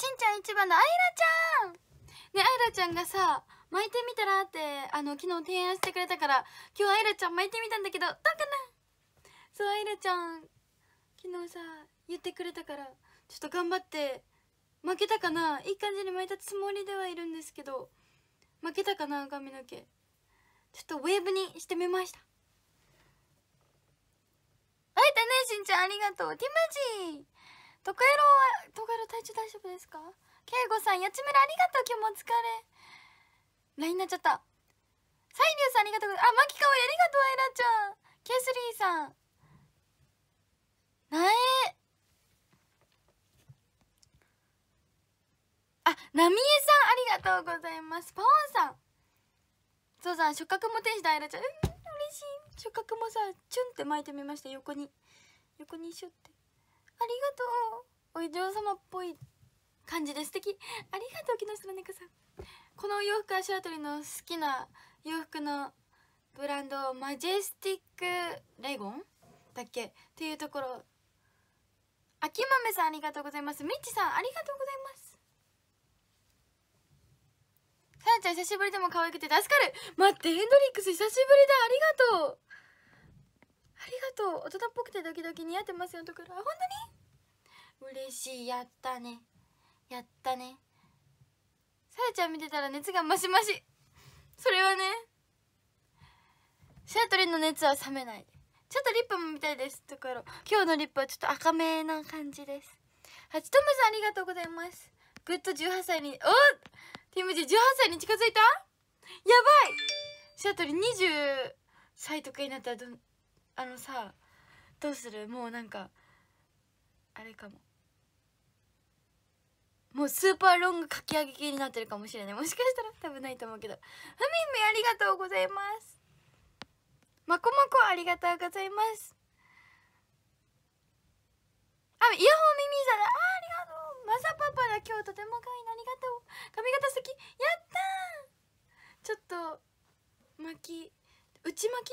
しんちゃん一番のあいらちゃんねあいらちゃんがさ巻いてみたらってあの昨日提案してくれたから今日あいらちゃん巻いてみたんだけどどうかなそうあいらちゃん昨日さ言ってくれたからちょっと頑張って負けたかないい感じに巻いたつもりではいるんですけど負けたかな髪の毛ちょっとウェーブにしてみました会えたねしんちゃんありがとうティムジー徳カエロはトエロ体調大丈夫ですかケイさんやちむらありがとう今日も疲れ LINE なっちゃったサイリュウさんありがとうあマキカワありがとうアイラちゃんケスリーさんなえあナミエさんありがとうございますパオンさんゾウさん触覚も天使だアイラちゃんうん嬉しい触覚もさチュンって巻いてみました横に横にシュってとうお嬢様っぽい感じで素敵ありがとう木下猫さんこのお洋服はト鳥の好きな洋服のブランドマジェスティックレゴンだっけっていうところ秋豆さんありがとうございますみっちさんありがとうございますさやちゃん久しぶりでも可愛くて助かる待ってヘンドリックス久しぶりだありがとうりがとう大人っぽくてドキドキ似合ってますよところ本当に嬉しいやったねやったねさやちゃん見てたら熱がマシマシそれはねシト鳥の熱は冷めないちょっとリップも見たいですところ今日のリップはちょっと赤めな感じですはちとむさんありがとうございますぐっと18歳におティムジ18歳に近づいたやばいシ白鳥20歳とかになったらどんあのさどうするもうなんかあれかももうスーパーロングかき揚げ系になってるかもしれないもしかしたら多分ないと思うけどふみんみありがとうございますまこまこありがとうございますあイヤホン耳ざらあありがとうまさパパだ今日とても可愛いのありがとう髪型好きやったちょっと巻き内巻き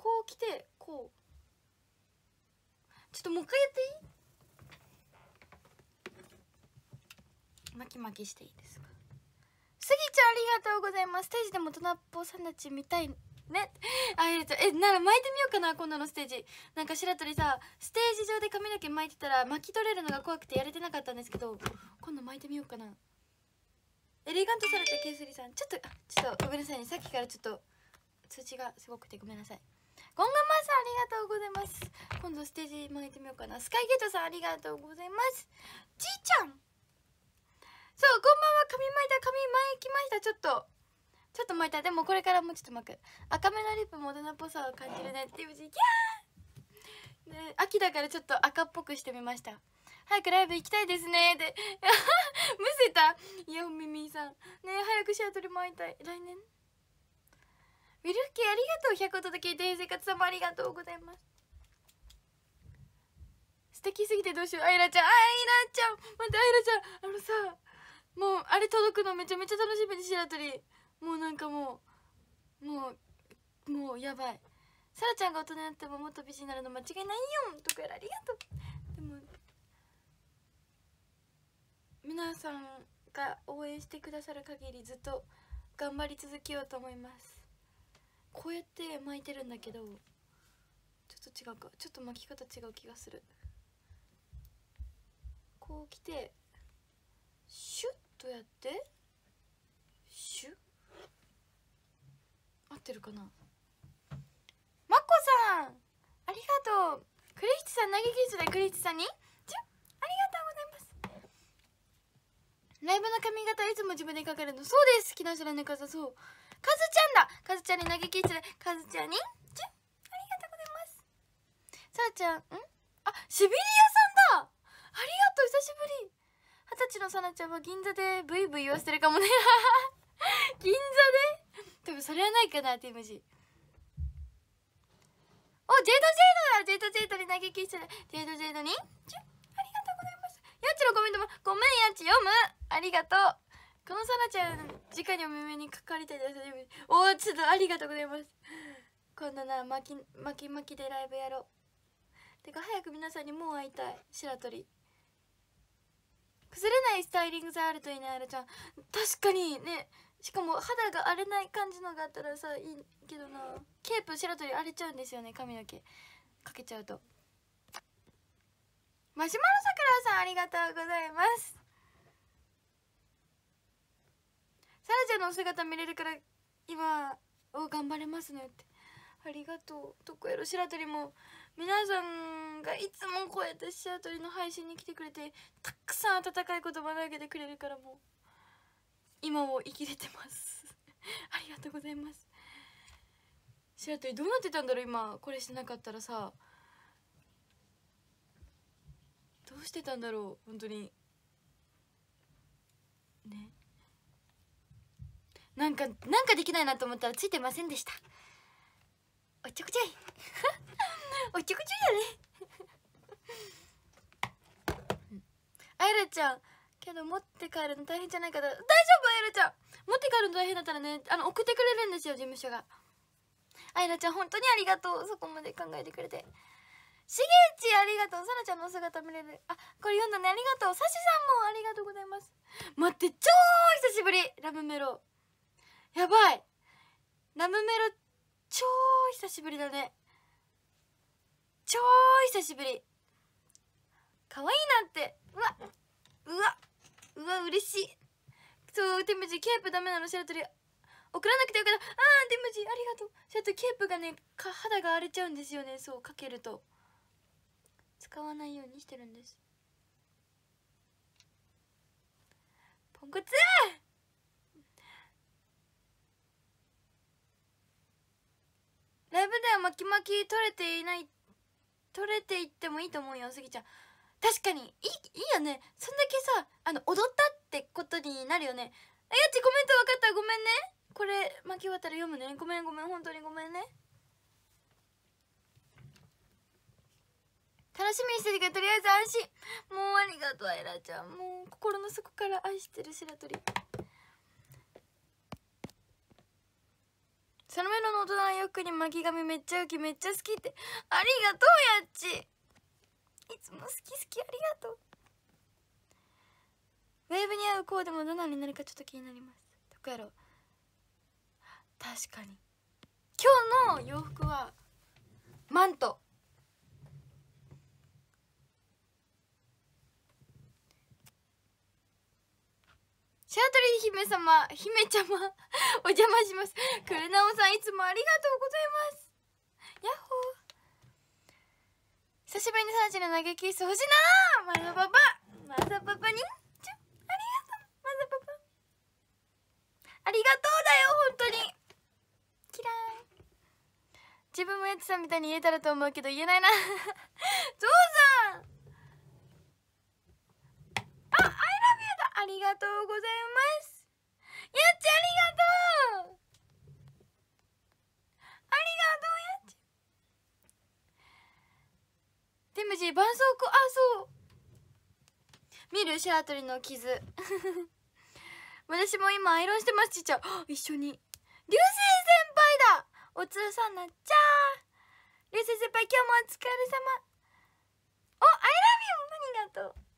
こう来てこうちょっともう一回やっていい巻き巻きしていいですかすぎちゃんありがとうございますステージでも大人っぽさんたち見たいねあえがとえなら巻いてみようかな今度のステージなんか白鳥さステージ上で髪の毛巻いてたら巻き取れるのが怖くてやれてなかったんですけど今度巻いてみようかなエレガントされたケイスリさんちょっとちょっとごめんなさいねさっきからちょっと通知がすごくてごめんなさいボンガマさんありがとうございます今度ステージ曲げてみようかなスカイゲートさんありがとうございますちいちゃんそうこんばんは髪巻いた髪巻きましたちょっとちょっと巻いたでもこれからもうちょっと巻く赤めのリップも大人っぽさを感じるねっていうギャー、ね、秋だからちょっと赤っぽくしてみました早くライブ行きたいですねって むせたイヤホンミミさんね早くシアトルも会いたい来年ミルフケありがとう100お届けて生活様ありがとうございます素敵すぎてどうしようあいらちゃんあいらちゃん待ってあいらちゃんあのさもうあれ届くのめちゃめちゃ楽しみに白鳥もうなんかもうもうもうやばいさらちゃんが大人になってももっと美人になるの間違いないよとかありがとうでも皆さんが応援してくださる限りずっと頑張り続けようと思いますこうやって巻いてるんだけどちょっと違うかちょっと巻き方違う気がするこうきてシュッとやってシュッ合ってるかなまこさんありがとうクリステさん投げキッズでクリステさんにチュありがとうございますライブの髪型いつも自分で描かれるのそうです木下知ら香さそうちゃんだかずちゃんに投げキッう、かずちゃんにありがとうございますさあちゃんんあシベリアさんだありがとう久しぶり二十歳のさなちゃんは銀座でブイブイ言わせてるかもね銀座で多分それはないかな TMG おジェイドジェイドだジェイドジェイドに投げキッう、ジェイドジェイドにありがとうございますやっちのコメントもごめんやっち読むありがとうこのさらちゃん直にお目にかかりたいですおおちょっとありがとうございます今度な巻き巻き巻きでライブやろうてか早く皆さんにもう会いたい白鳥崩れないスタイリングさえあるといいねあらちゃん確かにねしかも肌が荒れない感じのがあったらさいいけどなケープ白鳥荒れちゃうんですよね髪の毛かけちゃうとマシュマロさくらさんありがとうございますラちゃんの姿見れるから今を頑張れますねってありがとう徳弘白鳥も皆さんがいつもこうやって白鳥の配信に来てくれてたくさん温かい言葉投げてくれるからもう今も生きれてます ありがとうございます白鳥どうなってたんだろう今これしてなかったらさどうしてたんだろう本当にねなんかなんかできないなと思ったらついてませんでしたおっちょこちょい おっちょこちょいだねあやらちゃんけど持って帰るの大変じゃないから大丈夫あやらちゃん持って帰るの大変だったらねあの送ってくれるんですよ事務所があやらちゃん本当にありがとうそこまで考えてくれてしげちありがとうさなちゃんの姿見れるあこれ読んだねありがとうさしさんもありがとうございます待って超久しぶりラブメロやばいナムメロ超久しぶりだね超久しぶり可愛いなんてうわうわうわ嬉しいそうテムジケープダメなのシャトル送らなくてよかったああテムジありがとうシャトルケープがね肌が荒れちゃうんですよねそうかけると使わないようにしてるんですポンコツライブでは巻き巻き取れていない取れていってもいいと思うよスギちゃん確かにいいいいよねそんだけさあの踊ったってことになるよねあやちコメント分かったごめんねこれ巻き終わったら読むねごめんごめん本当にごめんね楽しみにしてるけどとりあえず安心もうありがとうエラちゃんもう心の底から愛してる白鳥サルメロの大人よくに巻き髪めっちゃウキめっちゃ好きってありがとうやっちいつも好き好きありがとうウェーブに合うコーデもどんなになるかちょっと気になりますどこやろう確かに今日の洋服はマント白鳥姫様、姫ちゃま、お邪魔します。くるなおさん、いつもありがとうございます。やっほー。久しぶりにサーチの投げキッス欲しいなーマザパパマザパパにちょ、ありがとうマザパパありがとうだよ、本当にキラーン自分もやってたみたいに言えたらと思うけど言えないな ゾウさんあ、I love you ありがとうございますやっちありがとうありがとうやっちテムジ絆創膏あそう見るシャートリの傷 私も今アイロンしてますちっちゃ一緒に流星先輩だおつうさんなっちゃ流星先輩今日もお疲れ様おアイラビューありがとう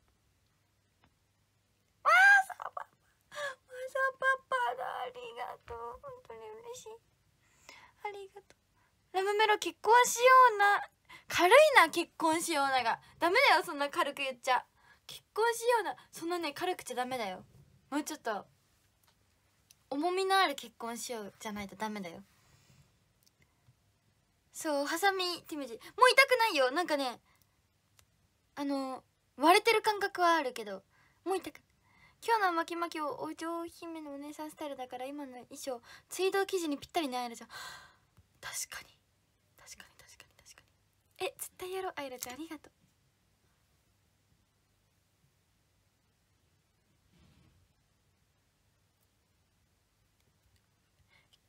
マサパパマサパパだありがとう本当に嬉しいありがとうラムメロ結婚しような軽いな結婚しようながダメだよそんな軽く言っちゃ結婚しようなそんなね軽くちゃダメだよもうちょっと重みのある結婚しようじゃないとダメだよそうハサミィみじもう痛くないよなんかねあの割れてる感覚はあるけどもう痛く今日の巻き巻きをお上姫のお姉さんスタイルだから今の衣装水道生地にぴったりねアイラちゃん確かに確かに確かに確かにえ絶対やろうアイラちゃんありがとう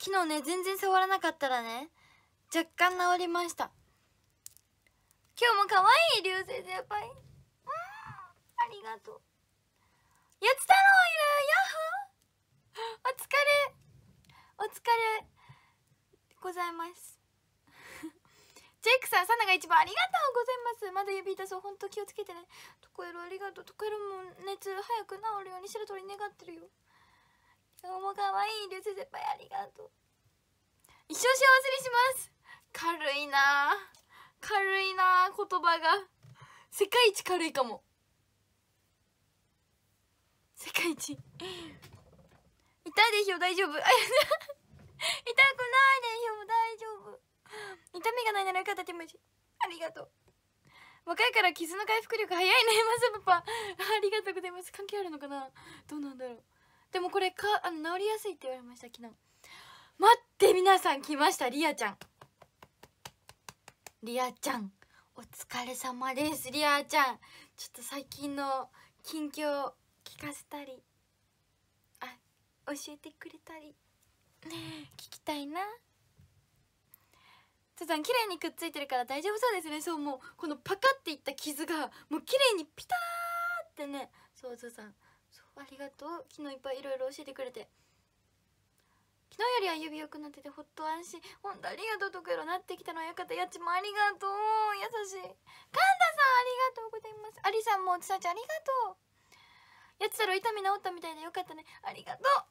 昨日ね全然触らなかったらね若干治りました今日も可愛い竜星先輩うんありがとうつ太郎いるヤッホーお疲れお疲れございます ジェイクさんサナが一番ありがとうございますまだ指痛そう本当気をつけてねトコエロありがとうトコエロも熱早く治るように白鳥願ってるよ今日も可愛い流星先輩ありがとう一生幸せにします軽いな軽いな言葉が世界一軽いかも世界一痛いでしょ大丈夫 痛くないでしょ大丈夫痛みがないならよかったてむありがとう若いから傷の回復力早いねマサパパありがとうございます関係あるのかなどうなんだろうでもこれかあの治りやすいって言われました昨日待って皆さん来ましたリアちゃんリアちゃんお疲れ様ですリアちゃんちょっと最近の近況聞かせたりあ教えてくれたり聞きたいなつーちゃん綺麗にくっついてるから大丈夫そうですねそうもうこのパカっていった傷がもう綺麗にピターってねそうつーんそうありがとう昨日いっぱいいろいろ教えてくれて昨日よりは指良くなっててほっと安心ほんとありがとうとくよろなってきたのはよかったやっちもありがとう優しい神田さんありがとうございますありさんもちさちゃんありがとうやつら痛み治ったみたいでよかったねありがとう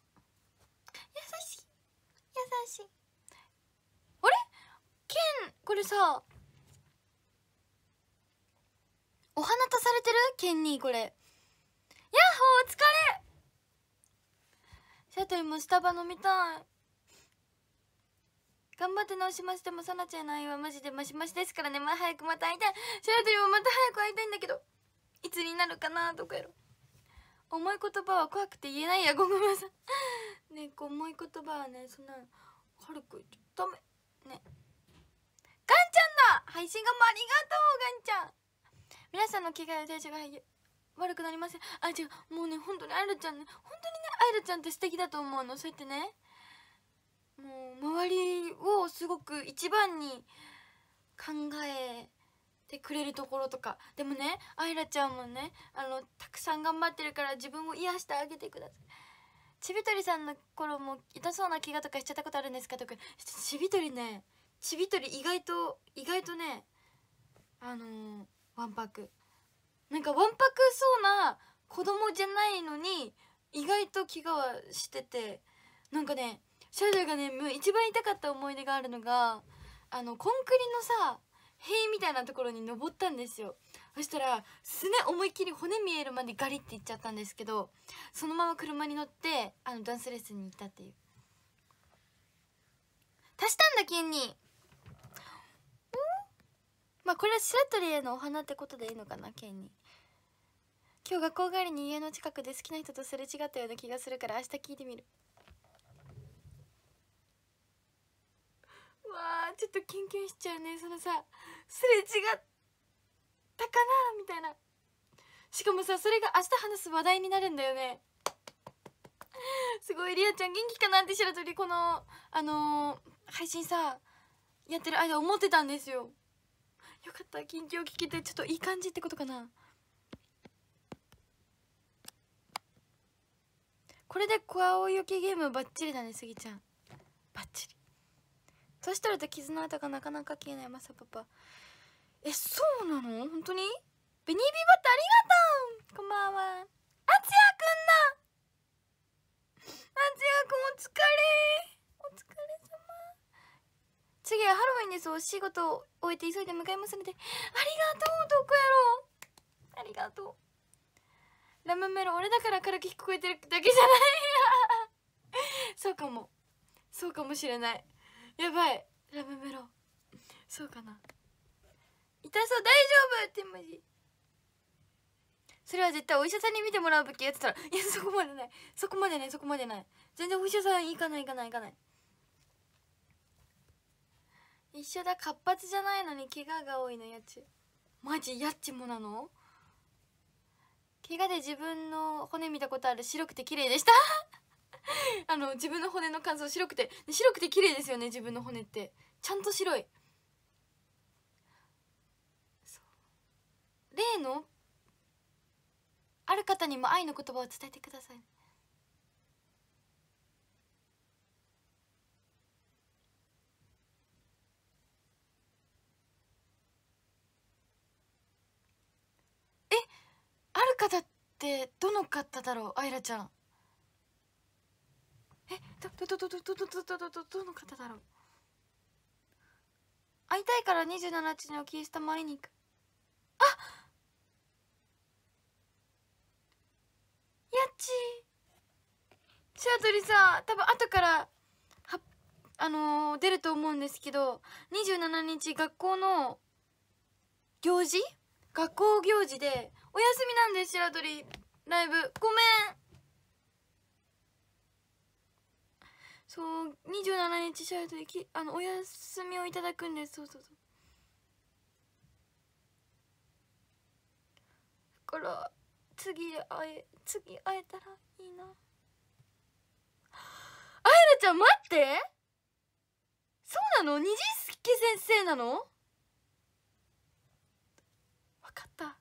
優しい優しいあれケンこれさお花足されてるケンにこれヤッホー疲れシャトルもスタバ飲みたい頑張って直しましてもさなちゃんの愛はマジでマシマシですからね、まあ、早くまた会いたいシャトルもまた早く会いたいんだけどいつになるかなとかやろ重い言葉は怖くて言えないやごめんなさい ねこう重い言葉はねそんな軽く言っちゃダメねガンちゃんだ配信がもありがとうガンちゃん皆さんの機会の選手が悪くなりませんあ違うもうね本当にアイラちゃんね本当にねアイラちゃんって素敵だと思うのそうやってねもう周りをすごく一番に考えてくれるところとかでもねあいらちゃんもねあのたくさん頑張ってるから自分を癒してあげてくださいちびとりさんの頃も痛そうな怪我とかしちゃったことあるんですかとかちびとりねちびとり意外と意外とねあのー、わんぱくなんかわんぱくそうな子供じゃないのに意外と怪我はしててなんかねシャイがねもう一番痛かった思い出があるのがあのコンクリのさ塀みたいなところに登ったんですよそしたらすね思いっきり骨見えるまでガリっていっちゃったんですけどそのまま車に乗ってあのダンスレッスンに行ったっていう足したんだケンにまあこれは白鳥へのお花ってことでいいのかなケンに今日学校帰りに家の近くで好きな人とすれ違ったような気がするから明日聞いてみるわーちょっとキュンキュンしちゃうねそのさすれ違ったかなみたいなしかもさそれが明日話す話題になるんだよねすごいりあちゃん元気かなって知白鳥このあのー、配信さやってる間思ってたんですよよかった急を聞けてちょっといい感じってことかなこれで小青追いゲームバッチリだねスギちゃんバッチリ年取ると傷の跡がなかなか消えないマサパパえそうなの本当にベニービーバットありがとうこんばんはあつやくんだあつやくんお疲れお疲れ様次はハロウィンですお仕事を終えて急いで向かいますのでありがとうどこやろありがとうラムメロ俺だから軽く聞こえてるだけじゃない そうかもそうかもしれないやばいラブメロそうかな痛そう大丈夫ってマジそれは絶対お医者さんに見てもらうべきやってたらいやそこまでないそこまでないそこまでない全然お医者さん行かない行かない行かない一緒だ活発じゃないのに怪我が多いのやちマジやっちもなの怪我で自分の骨見たことある白くて綺麗でした あの自分の骨の感想白くて白くて綺麗ですよね自分の骨ってちゃんと白い例のある方にも愛の言葉を伝えてくださいえある方ってどの方だろうあいらちゃんえどどどどどどどどどどの方だろう会いたいから27日におキースタも会いに行くあやっちシアトリさ多分後からはあのー、出ると思うんですけど27日学校の行事学校行事でお休みなんです白鳥ライブごめんそう27日シャウトできあのお休みをいただくんですそうそうそうだから次会え次会えたらいいなあやなちゃん待ってそうなの虹け先生なの分かった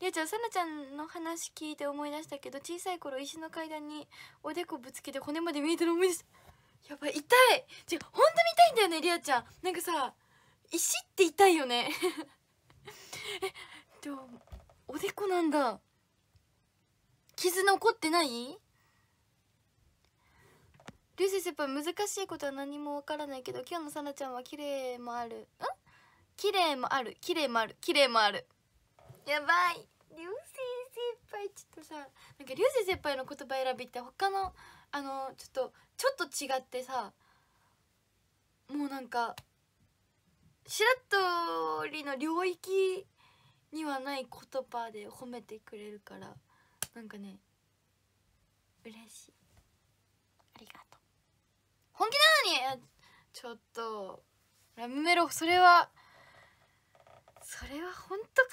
りあちゃんさなちゃんの話聞いて思い出したけど小さい頃石の階段におでこぶつけて骨まで見えてる思い出したやばい痛い違う本当に痛いんだよねりあちゃんなんかさ石って痛いよね えでもおでこなんだ傷残ってない竜星先輩難しいことは何もわからないけど今日のさなちゃんは綺麗もあるん綺麗もある綺麗もある綺麗もあるやばい流星先輩ちょっとさなんか竜星先輩の言葉選びって他のあのちょっとちょっと違ってさもうなんか白鳥の領域にはない言葉で褒めてくれるからなんかね嬉しいありがとう本気なのにちょっとラムメロそれはそれは本当か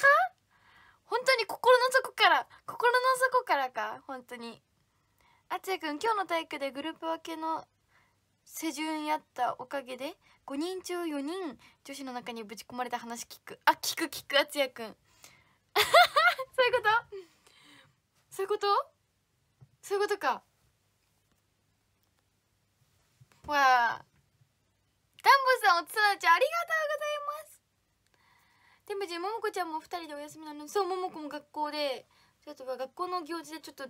本当に心の底から心の底からか本当にあつやくん今日の体育でグループ分けの世順やったおかげで5人中4人女子の中にぶち込まれた話聞くあ聞く聞くあつやくん そういうことそういうことそういうことかわあダンボさんおつなちゃんありがとうございますでもじももこちゃんも2人でお休みなのそうももこも学校でちょっと学校の行事でちょっと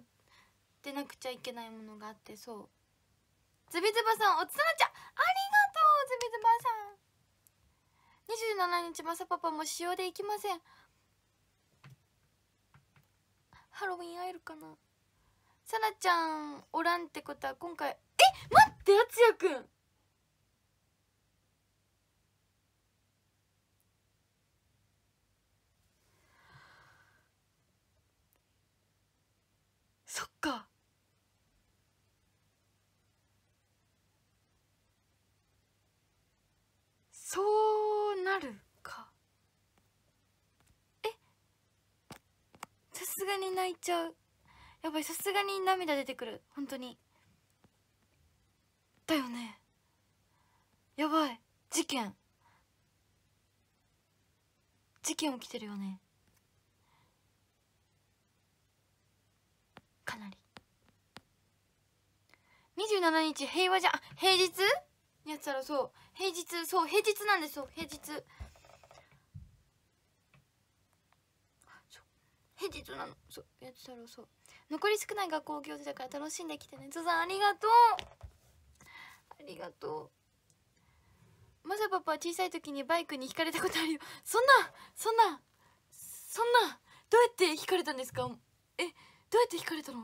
ってなくちゃいけないものがあってそうズビズバさんおつなちゃんありがとうズビズバさん27日まさパパも使用でいきませんハロウィン会えるかなさなちゃんおらんってことは今回え待ってあつやくんそっかそうなるかえさすがに泣いちゃうやばいさすがに涙出てくる本当にだよねやばい事件事件起きてるよねかなり27日平和じゃ平日やってたらそう平日そう平日なんですよ平日平日なのそうやってたらそう残り少ない学校行事だから楽しんできてねゾさんありがとうありがとうマサパパは小さい時にバイクにひかれたことあるよそんなそんなそんなどうやってひかれたんですかえどうやってひかれたの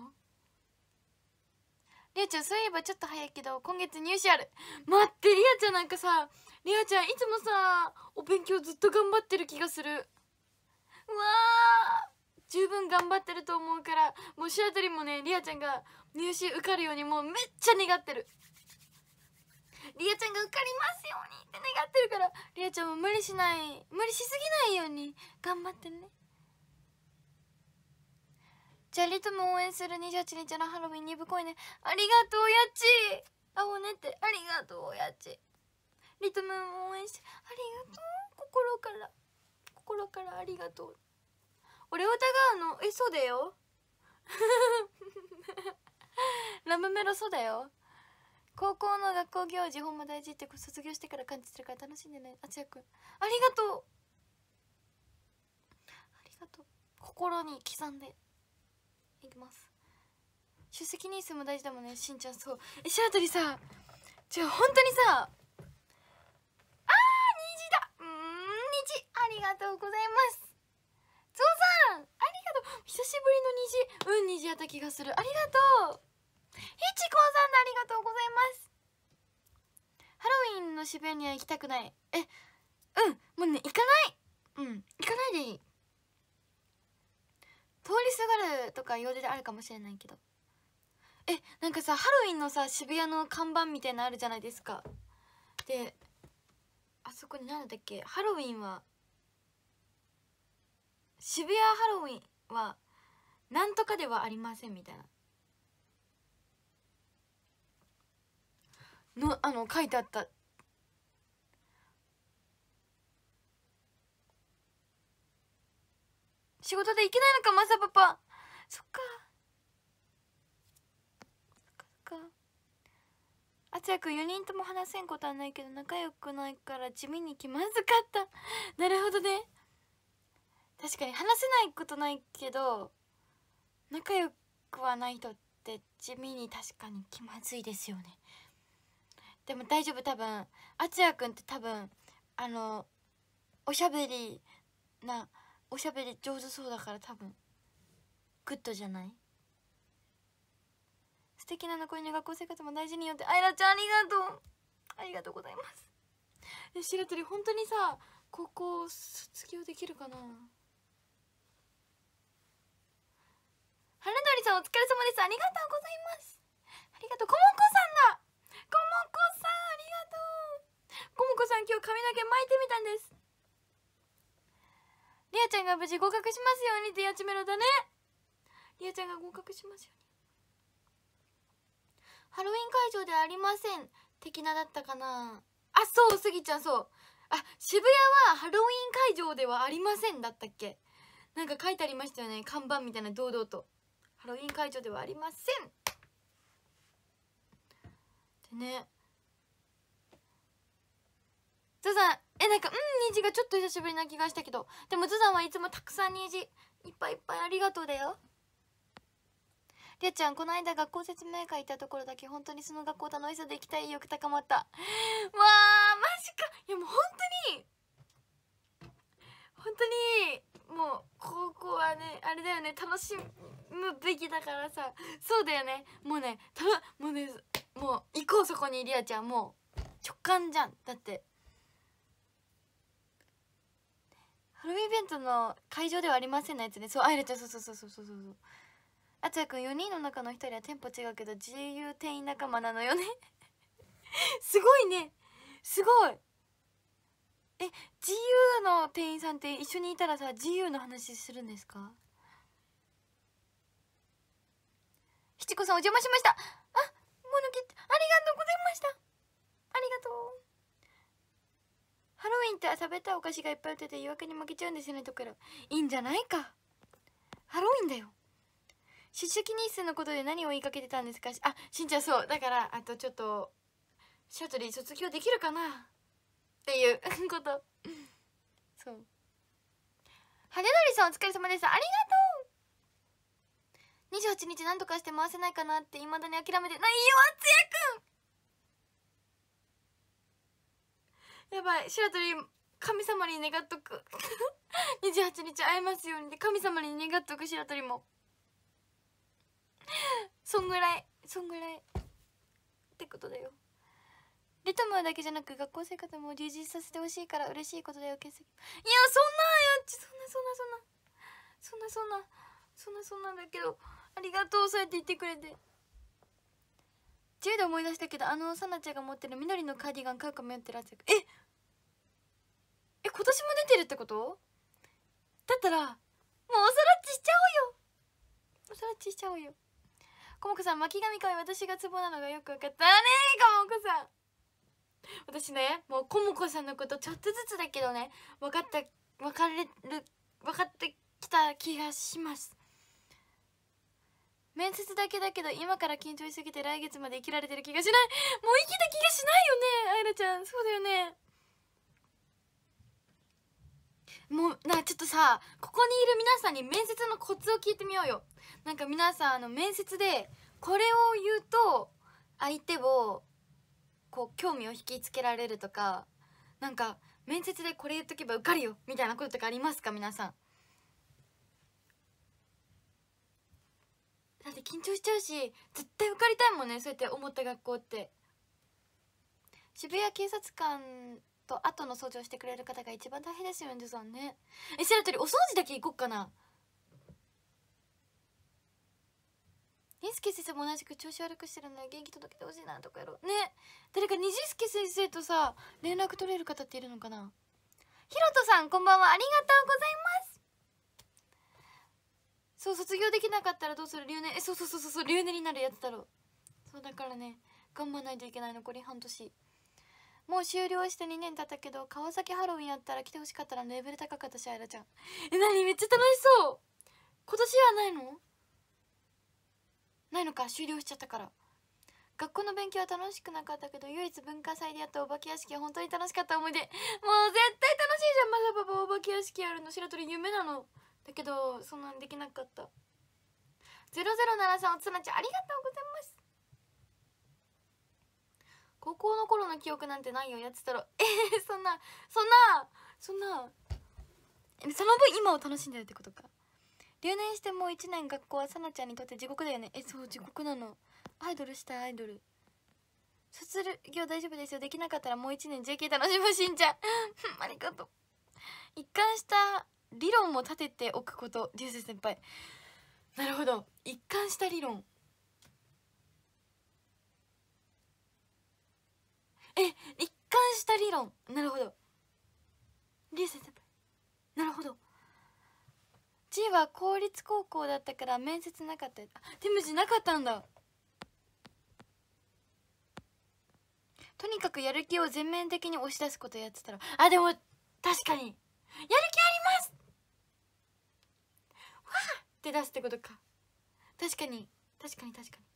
りあちゃんそういえばちょっと早いけど今月入試ある待ってりあちゃんなんかさりあちゃんいつもさお勉強ずっと頑張ってる気がするうわ十分頑張ってると思うからもうたりもねりあちゃんが入試受かるようにもうめっちゃ願ってるりあちゃんが受かりますようにって願ってるからりあちゃんも無理しない無理しすぎないように頑張ってねじゃあリトム応援する28日のハロウィンにぶこいねありがとうやっちあおねってありがとうやっちリトムも応援してありがとう心から心からありがとう俺を疑うのえそうだよ ラムメロそうだよ高校の学校行事ほんま大事って卒業してから感じてるから楽しんでねあつやくんありがとうありがとう心に刻んでいきます出席人数も大事だもんねしんちゃんそうえシ白鳥さじゃあ本当にさあー虹だうん虹ありがとうございますゾウさんありがとう久しぶりの虹うん虹やった気がするありがとうひちこさんでありがとうございますハロウィンの渋谷には行きたくないえうんもうね行かないうん行かないでいい通りすがるとか用事であるかもしれないけどえなんかさハロウィンのさ渋谷の看板みたいなあるじゃないですかであそこに何だっけハロウィンは渋谷ハロウィンはなんとかではありませんみたいなのあの書いてあった仕事で行けないのかマサパパそっかそっかあつや敦也くん4人とも話せんことはないけど仲良くないから地味に気まずかった なるほどね確かに話せないことないけど仲良くはない人って地味に確かに気まずいですよねでも大丈夫多分敦也くんって多分あのおしゃべりなおしゃべり上手そうだから多分グッドじゃない素敵な残りの学校生活も大事によってあいらちゃんありがとうありがとうございますえ白鳥本当にさ高校卒業できるかな花鳥さんお疲れ様ですありがとうございますありがとうコモコさんだコモコさんありがとうコモコさん今日髪の毛巻いてみたんですリアちゃんが無事合格しますようにってやちメロだねリアちゃんが合格しますようにハロウィン会場でありません的なだったかなあそうスギちゃんそうあ渋谷はハロウィン会場ではありませんだったっけなんか書いてありましたよね看板みたいな堂々とハロウィン会場ではありませんでねズザンえなんかうん虹がちょっと久しぶりな気がしたけどでもズザンはいつもたくさん虹いっぱいいっぱいありがとうだよりあちゃんこの間学校説明会行ったところだけ本当にその学校楽しさで行きたい意欲高まったわーマジかいやもう本当に本当にもう高校はねあれだよね楽しむべきだからさそうだよねもうねたもうねもう行こうそこにりあちゃんもう直感じゃんだってハロウィンイベントの会場ではありませんのやつねそうあいらちゃんそうそうそうそうそうそうあつやくん4人の中の1人はテンポ違うけど自由店員仲間なのよね すごいねすごいえ自由の店員さんって一緒にいたらさ自由の話するんですか七子さんお邪魔しましたあもぬきありがとうございましたありがとうハロウィンって食べたいお菓子がいっぱい売ってて明けに負けちゃうんですよねとかいいんじゃないかハロウィンだよ出席日数のことで何を言いかけてたんですかあしんちゃんそうだからあとちょっとシャトリー卒業できるかなっていうことそう羽鳥さんお疲れ様ですありがとう28日何とかして回せないかなっていまだに諦めてないよあつやくんやばい白鳥神様に願っとく28 日会えますようにで神様に願っとく白鳥もそんぐらいそんぐらいってことだよリトムだけじゃなく学校生活も充実させてほしいから嬉しいことだよ欠席いやそんなやっちそんなそんなそんなそんなそんなそんなそんなんだけどありがとうそうやって言ってくれて自由で思い出したけどあのさなちゃんが持ってる緑のカーディガン買うか迷ってるゃつええ今年も出てるってことだったらもうおさらっちしちゃおうよおさらっちしちゃおうよコモコさん巻き紙かい私がツボなのがよく分かったねコモコさん私ねもうコモコさんのことちょっとずつだけどね分かった分かれる分かってきた気がします面接だけだけど今から緊張しすぎて来月まで生きられてる気がしないもう生きた気がしないよねあいらちゃんそうだよねちょっとさここにいる皆さんに面接のコツを聞いてみようよなんか皆さんあの面接でこれを言うと相手をこう興味を引きつけられるとかなんか面接でこれ言っとけば受かるよみたいなこととかありますか皆さんだって緊張しちゃうし絶対受かりたいもんねそうやって思った学校って渋谷警察官と後の掃除をしてくれる方が一番大変ですよねさんねえお掃除だけ行こっかなニスケ先生も同じく調子悪くしてるので元気届けてほしいなとかやろうね誰かにじすけ先生とさ連絡取れる方っているのかなひろとさんこんばんはありがとうございますそう卒業できなかったらどうする留年えそうそうそうそう留年になるやつだろうそうだからね頑張らないといけない残り半年もう終了して2年経ったけど川崎ハロウィンやったら来てほしかったらレベル高かったしあいらちゃんえ何めっちゃ楽しそう今年はないのないのか終了しちゃったから学校の勉強は楽しくなかったけど唯一文化祭でやったお化け屋敷は本当に楽しかった思い出もう絶対楽しいじゃんまだパパお化け屋敷やるの白鳥夢なのだけどそんなんできなかった0 0 7んおつなちゃんありがとうございます高校の頃の記憶なんてないよやってたらえー、そんなそんなそんなその分今を楽しんでるってことか留年してもう1年学校はさなちゃんにとって地獄だよねえそう地獄なのアイドルしたいアイドル卒業大丈夫ですよできなかったらもう1年 JK 楽しむしんちゃん ありがとう一貫した理論も立てておくこと竜星先輩なるほど一貫した理論え一貫した理論なるほど流星先輩なるほど G は公立高校だったから面接なかったあム無地なかったんだとにかくやる気を全面的に押し出すことやってたらあでも確かにやる気ありますわっって出すってことか確かに確かに確かに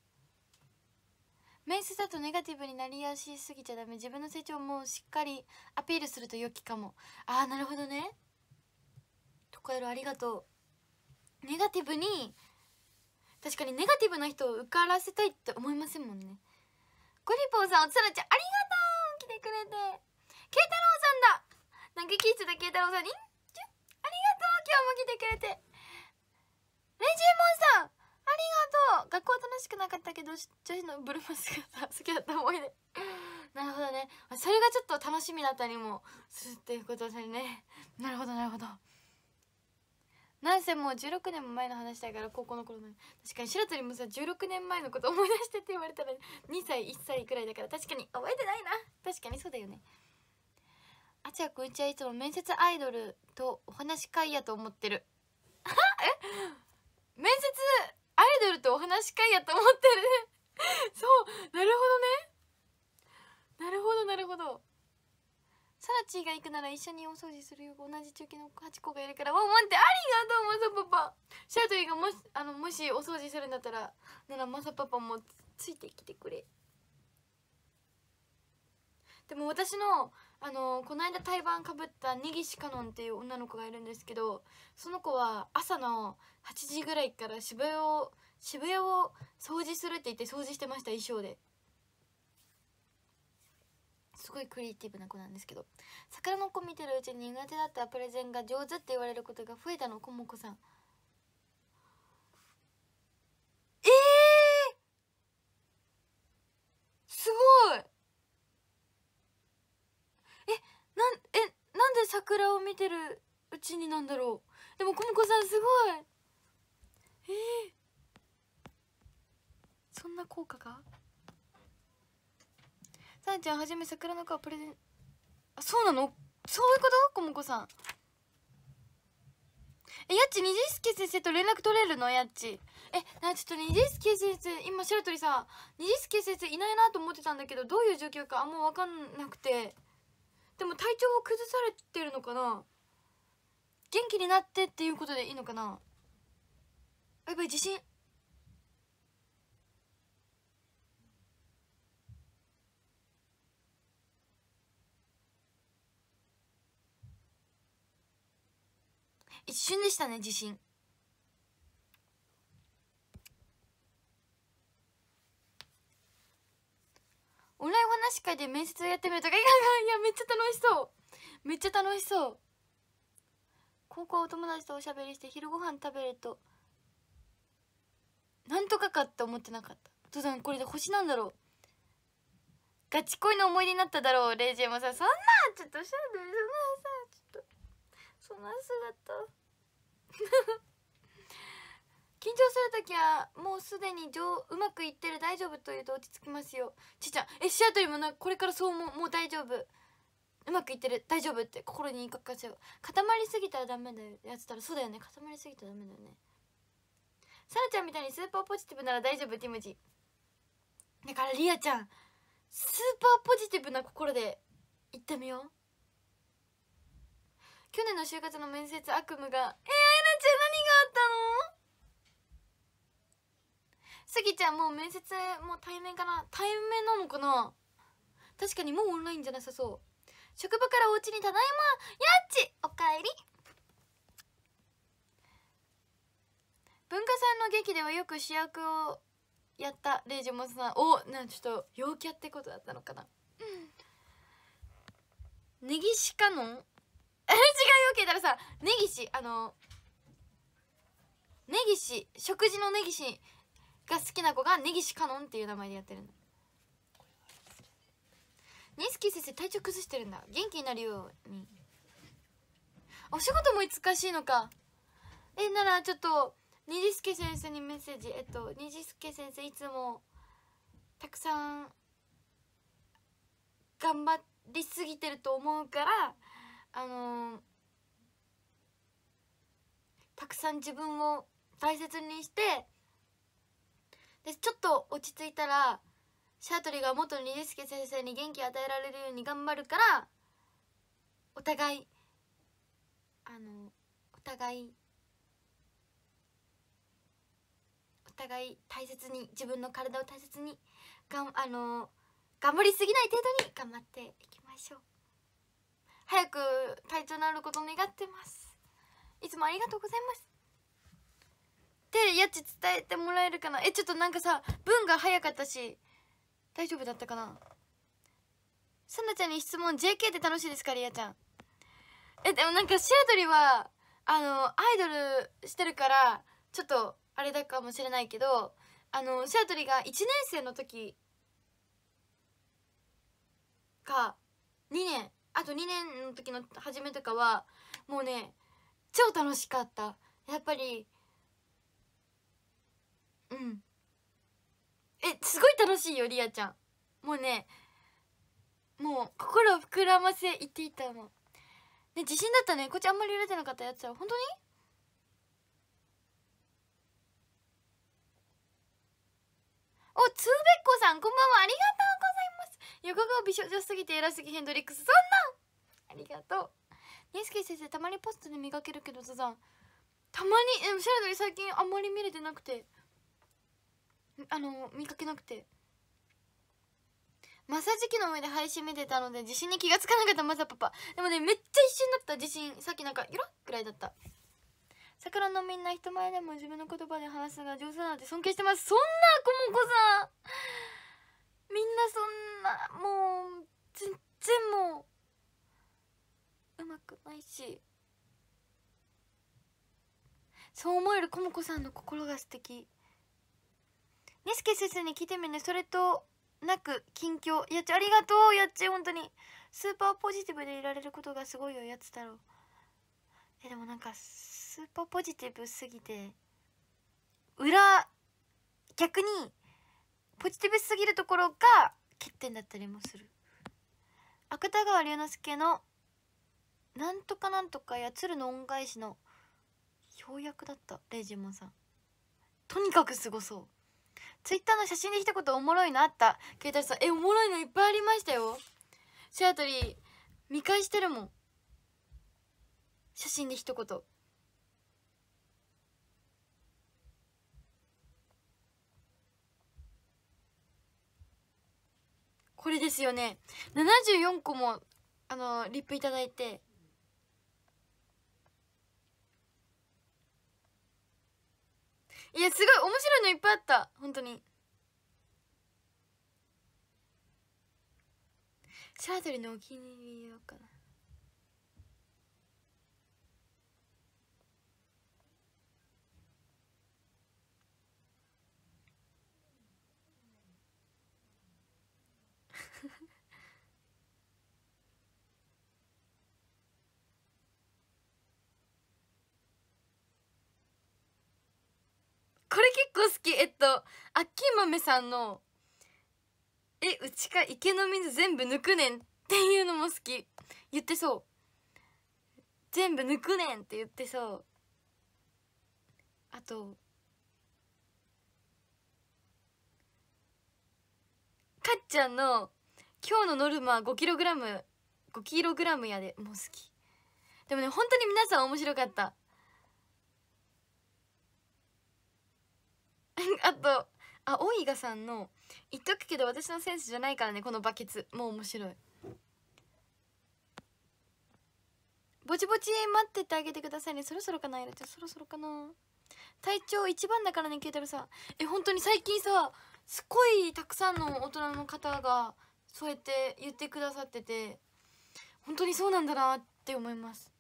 面接だとネガティブになりやしすぎちゃダメ自分の成長もしっかりアピールすると良きかもああなるほどねトカエルありがとうネガティブに確かにネガティブな人を受からせたいって思いませんもんねゴリポーさんおつらちゃんありがとう来てくれて慶太郎さんだ嘆きつだ慶太郎さんにありがとう今日も来てくれてレジェモンさんありがとう学校楽しくなかったけど女子のブルマスが好きだった思い出 なるほどねそれがちょっと楽しみだったりもするっていうことでねなるほどなるほどなんせもう16年も前の話だから高校の頃の確かに白鳥もさ16年前のこと思い出してって言われたら2歳1歳くらいだから確かに覚えてないな確かにそうだよねあちゃくんちはいつも面接アイドルとお話会やと思ってる え面接アイドルとお話会やと思ってる そうなるほどねなるほどなるほどサラチーが行くなら一緒にお掃除するよ同じ中継の8個がいるからワンワンってありがとうマサパパシャトーがもしあのもしお掃除するんだったらならマサパパもついてきてくれでも私のあのこの間胎盤かぶった根岸かのんっていう女の子がいるんですけどその子は朝の8時ぐらいから渋谷を渋谷を掃除するって言って掃除してました衣装ですごいクリエイティブな子なんですけど桜の子見てるうちに苦手だったプレゼンが上手って言われることが増えたのこもこさんえー、すごい桜を見てるうちになんだろうでもこもこさんすごいえー、そんな効果がさんちゃんはじめ桜の花プレゼンあそうなのそういうことこもこさんえやっちにじすけ先生と連絡取れるのやっちえなちょっとにじすけ先生今白鳥さんにじすけ先生いないなと思ってたんだけどどういう状況かあんま分かんなくてでも体調を崩されてるのかな元気になってっていうことでいいのかなやっぱり地震一瞬でしたね地震話し会で面接をやってみるとかいやめっちゃ楽しそうめっちゃ楽しそう高校お友達とおしゃべりして昼ご飯食べるとなんとかかって思ってなかったお父さんこれで星なんだろうガチ恋の思い出になっただろうレイジェもさそんなちょっとおしゃりそんなさちょっとそんな姿緊張するときはもうすでに上うまくいってる大丈夫と言うと落ち着きますよちーちゃんえシアトルもなこれからそう思うもう大丈夫うまくいってる大丈夫って心に言いかかせよ固まりすぎたらダメだよやってたらそうだよね固まりすぎたらダメだよねさらちゃんみたいにスーパーポジティブなら大丈夫ティムージだからりあちゃんスーパーポジティブな心でいってみよう去年の就活の面接悪夢がえー、えなちゃん何があったのスギちゃんもう面接もう対面かな対面なのかな確かにもうオンラインじゃなさそう職場からお家にただいまやっちおかえり文化祭の劇ではよく主役をやったレイジモスさんおなんちょっと陽キャってことだったのかなネギシかのん 違うよけたらさネギシあのネギシ食事のネギシが好きな子が根岸かのんっていう名前でやってるのニスキ先生体調崩してるんだ元気になるようにお仕事も難しいのかえならちょっとにじすけ先生にメッセージえっとにじすけ先生いつもたくさん頑張りすぎてると思うからあのー、たくさん自分を大切にしてでちょっと落ち着いたらシャートリが元にりすけ先生に元気与えられるように頑張るからお互いあのお互いお互い大切に自分の体を大切にがんあの頑張りすぎない程度に頑張っていきましょう早く体調のあること願ってますいつもありがとうございます手やち伝えてもらえるかなえちょっとなんかさ文が早かったし大丈夫だったかなさなちゃんに質問 JK って楽しいですかりあちゃんえでもなんか白鳥はあのアイドルしてるからちょっとあれだかもしれないけどあの白鳥が1年生の時か2年あと2年の時の初めとかはもうね超楽しかったやっぱりうんえすごい楽しいよリアちゃんもうねもう心を膨らませ言っていたのね自信だったねこっちあんまり揺れてなかったやつは本当におつべっこさんこんばんはありがとうございます横顔美少女すぎて偉すぎヘンドリックスそんなありがとうねすけ先生たまにポストで見かけるけどザザンたまにえシャラドリ最近あんまり見れてなくてあの見かけなくて正直の上で配信見てたので地震に気がつかなかったマサパパでもねめっちゃ一瞬だった地震さっきなんかよろぐらいだった桜のみんな人前でも自分の言葉で話すが上手なんて尊敬してますそんなこもこさんみんなそんなもう全然もううまくないしそう思えるこもこさんの心が素敵西木先生に聞いてみねそれとなく近況やっちありがとうやっち本当にスーパーポジティブでいられることがすごいよやつだろうえでもなんかスーパーポジティブすぎて裏逆にポジティブすぎるところが欠点だったりもする芥川龍之介の「なんとかなんとか」や鶴の恩返しのようやくだったレイジモンさんとにかくすごそうツイッターの写真で一言おもろいのあったケイさんえおもろいのいっぱいありましたよシアトリー見返してるもん写真で一言これですよね74個もあのリップいただいていやすごい面白いのいっぱいあった本当に白鳥のお気に入りようかなこれ結構好きえっとあっきーまめさんの「えうちか池の水全部抜くねん」っていうのも好き言ってそう全部抜くねんって言ってそうあとかっちゃんの「今日のノルマ 5kg5kg やで」もう好きでもね本当に皆さん面白かった あとあオイガさんの「言っとくけど私のセンスじゃないからねこのバケツ」もう面白いぼちぼち待っててあげてくださいねそろそろかなえらちゃんそろそろかな体調一番だからねケ太郎ロさんえ本当に最近さすっごいたくさんの大人の方がそうやって言ってくださってて本当にそうなんだなって思います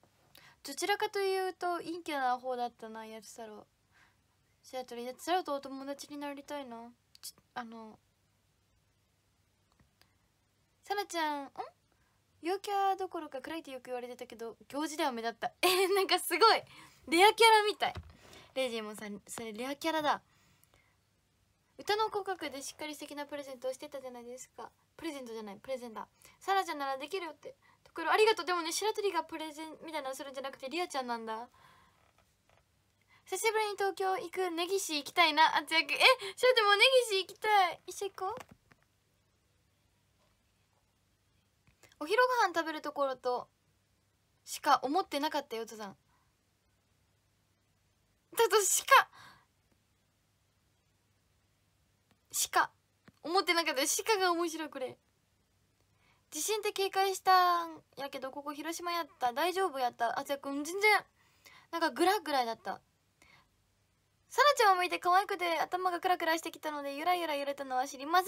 どちらかというと陰キャな方だったなやるさろそやとりでつらとお友達になりたいなあのさらちゃんん陽キャどころか暗いってよく言われてたけど行事では目立ったえなんかすごいレアキャラみたいレイジーもさそれレアキャラだ歌の告白でしっかり素敵なプレゼントをしてたじゃないですかプレゼントじゃないプレゼンだサラちゃんならできるよってところありがとうでもね白鳥がプレゼンみたいなのするんじゃなくてリアちゃんなんだ久しぶりに東京行く根岸行きたいな厚ん、えっ、そっでも根岸行きたい一緒行こうお昼ご飯食べるところとしか思ってなかったよ登山だとしかしか思ってなかったしかが面白いこれ地震って警戒したんやけどここ広島やった大丈夫やったあつやくん全然なんかグラグラいだったさらちゃんを向いて可愛くて頭がクラクラしてきたのでゆらゆら揺れたのは知りません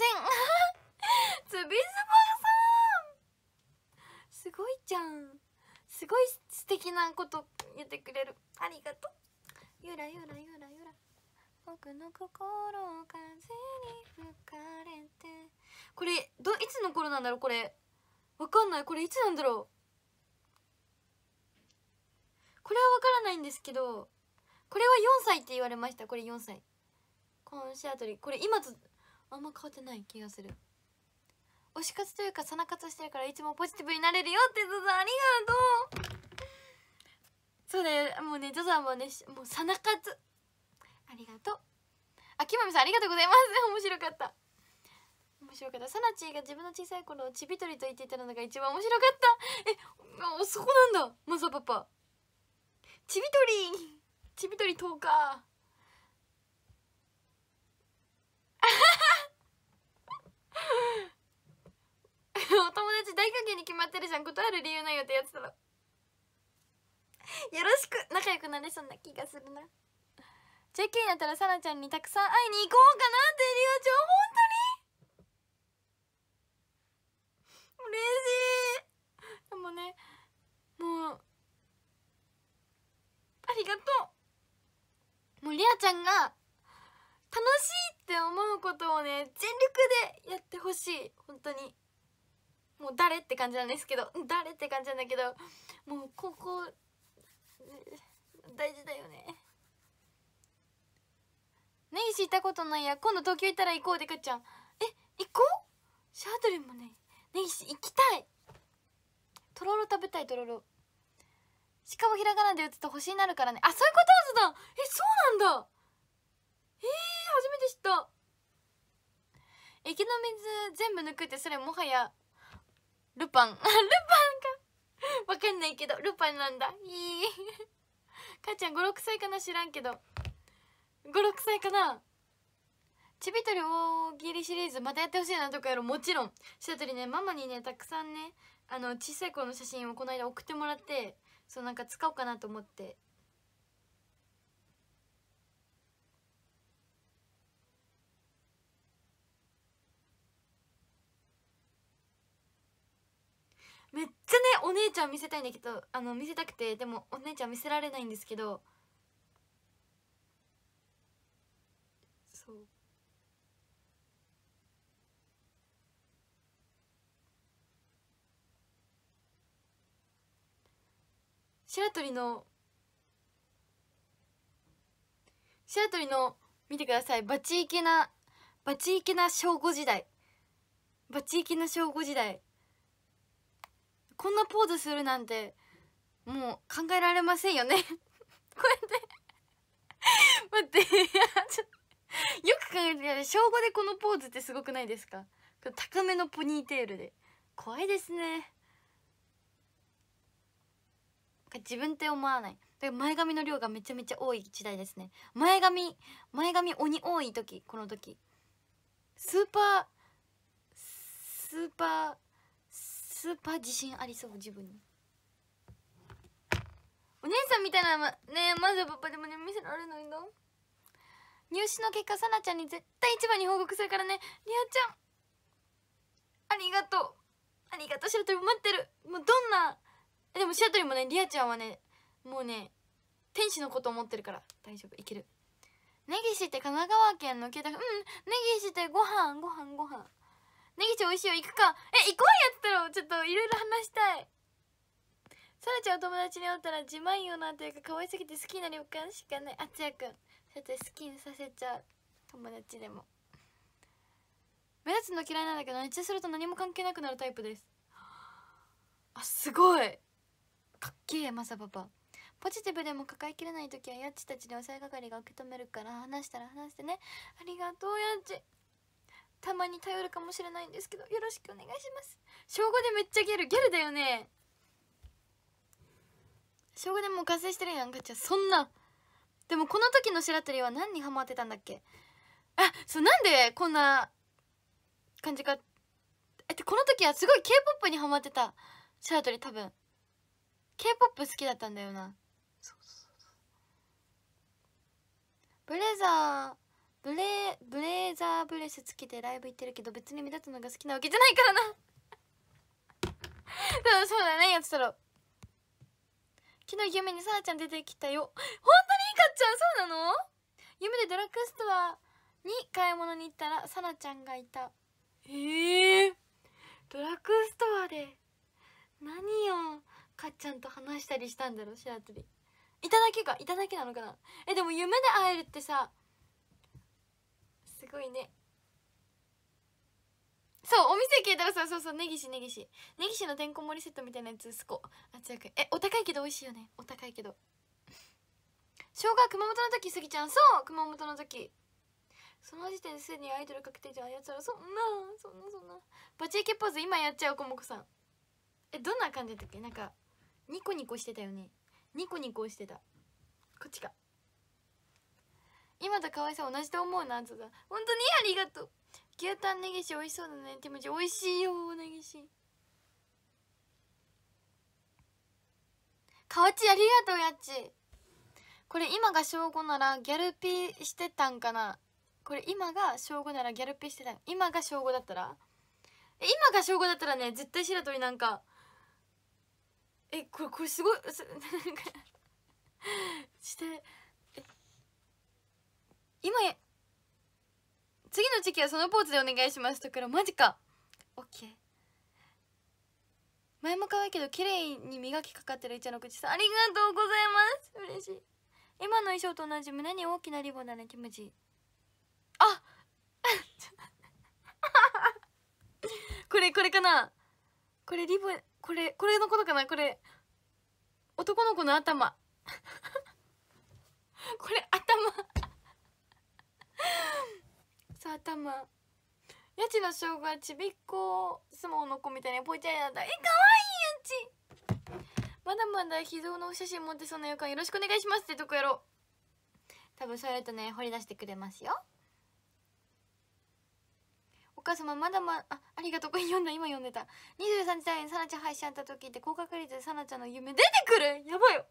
つびすばさんすごいじゃんすごい素敵なこと言ってくれるありがとうゆらゆらゆらゆら僕の心を風に吹かれてこれどいつの頃なんだろうこれわかんないこれいつなんだろうこれはわからないんですけどこれは4歳って言われましたこれ4歳このシアトリこれ今とあんま変わってない気がする推し活というかさな活してるからいつもポジティブになれるよってザザありがとうそうだよもうねザザはねもうさな活ありがとうあきまみさんありがとうございます 面白かった面白かったさなちが自分の小さい頃ちびとりと言っていたのが一番面白かったえあそこなんだまさパパちびとりちびとり10日お友達大歓迎に決まってるじゃん断る理由ないよってやつだろよろしく仲良くなれそうな気がするな JK になったらさらちゃんにたくさん会いに行こうかなってりおちゃん本当に嬉しいでもねもうありがとうもうりあちゃんが楽しいって思うことをね全力でやってほしい本当にもう誰って感じなんですけど誰って感じなんだけどもうここ大事だよね根岸行ったことないや今度東京行ったら行こうでかっちゃんえ行こうシャードルもね根岸行きたいとろろ食べたいとろろしかもひらがなで打つと星になるからねあそういうことなんだえそうなんだえー、初めて知った池の水全部抜くってそれもはやルパン ルパンかわかんないけどルパンなんだいい母 ちゃん56歳かな知らんけど56歳かなちびとり大喜利シリーズまたやってほしいなとかやろもちろんちびとりねママにねたくさんねあの小さい頃の写真をこの間送ってもらってそうなんか使おうかなと思ってめっちゃねお姉ちゃん見せたいんだけどあの見せたくてでもお姉ちゃん見せられないんですけどそう白鳥の白鳥の見てくださいバチイケなバチイケな小5時代バチイケな小5時代こんなポーズするなんてもう考えられませんよね こうやって待っていやちょよく考えてや小5でこのポーズってすごくないですか高めのポニーテールで怖いですね自分って思わない前髪の量がめちゃめちゃ多い時代ですね前髪前髪鬼多い時この時スーパースーパースーパー自信ありそう自分にお姉さんみたいなねまずはパパでもね見せられないんだ入試の結果さなちゃんに絶対一番に報告するからねりあちゃんありがとうありがとうしろと待ってるもうどんなでもシアトルもねリアちゃんはねもうね天使のこと思ってるから大丈夫いける根岸って神奈川県の携帯うん根岸ってご飯ご飯ご飯根岸おいしいよ行くかえ行こうやってたろちょっといろいろ話したいさらちゃんお友達に会ったら自慢よなというか可愛すぎて好きな旅館しかないあつやくんさて好きにさせちゃう友達でも目立つの嫌いなんだけど熱中すると何も関係なくなるタイプですあすごいかっけえマサパパポジティブでも抱えきれない時はやっちたちでえがか係が受け止めるから話したら話してねありがとうやっちたまに頼るかもしれないんですけどよろしくお願いします小5でめっちゃギャルギャルだよね小5でもう完成してるやんかちゃそんなでもこの時の白鳥は何にハマってたんだっけあそうなんでこんな感じかえってこの時はすごい k p o p にハマってた白鳥多分 K-POP 好きだったんだよなブレザーブレブレーザーブレスつけてライブ行ってるけど別に目立つのが好きなわけじゃないからな そうだねやつたろ昨日夢にさなちゃん出てきたよ本当にかっちゃんそうなの夢でドラッグストアに買い物に行ったらさなちゃんがいたえー、ドラッグストアで何よかっちゃんと話したりしたんだろ白鳥いただけかいただけなのかなえでも夢で会えるってさすごいねそうお店聞いたらさそうそう根岸根岸根岸のてんこ盛りセットみたいなやつすこあつやくえお高いけど美味しいよねお高いけど小学熊本の時すぎちゃんそう熊本の時その時点ですでにアイドル確定じゃんやつらそんなそんなそんなバチイケポーズ今やっちゃうこもこさんえどんな感じだったっけなんかニコニコしてたよねニコニコしてたこっちか今とわいさ同じと思うなつだ本当にありがとう牛タンねぎし美味しそうだねて持ち美味しいよねぎしかわちありがとうやっちこれ今が小5ならギャルピしてたんかなこれ今が小5ならギャルピしてたん今が小5だったら今が小5だったらね絶対白鳥なんかえこれこれすごい すなんかしてえ今次の時期はそのポーズでお願いしますとからマジかオッケー前も可愛いけど綺麗に磨きかかってるいちゃんの口さんありがとうございます嬉しい今の衣装と同じ胸に大きなリボンだねキムチあ これこれかなこれリボンこれこれのことかなこれ男の子の頭 これ頭さあ 頭やちの生姜ちびっこ相撲の子みたいなぽいちゃいなんだえかわいいやちまだまだ秘蔵の写真持ってそうな予感よろしくお願いしますってとこやろう多分そうやるとね掘り出してくれますよ母様まだまあありがとうこれ読んだ今読んでた23時台にさなちゃん配信あった時って高確率でさなちゃんの夢出てくるやばい本当に言っ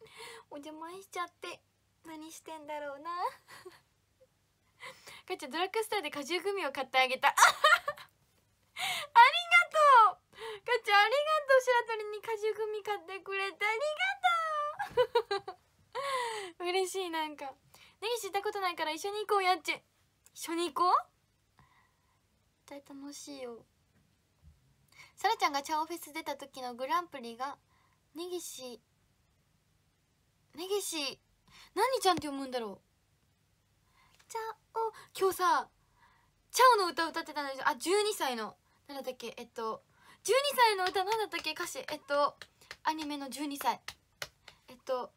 てるお邪魔しちゃって何してんだろうなかちゃんドラッグストアで果汁グミを買ってあげた ありがとうかちゃんありがとう白鳥に果汁グミ買ってくれてありがとう 嬉しいなんかネギ知ったことないから一緒に行こうやっち一緒に行こう大楽しいよさらちゃんがチャオフェス出た時のグランプリが根岸根岸何ちゃんって読むんだろうチャオ今日さチャオの歌歌ってたんですよあ12歳の何だっけえっと12歳の歌何だったっけ歌詞えっとアニメの12歳えっと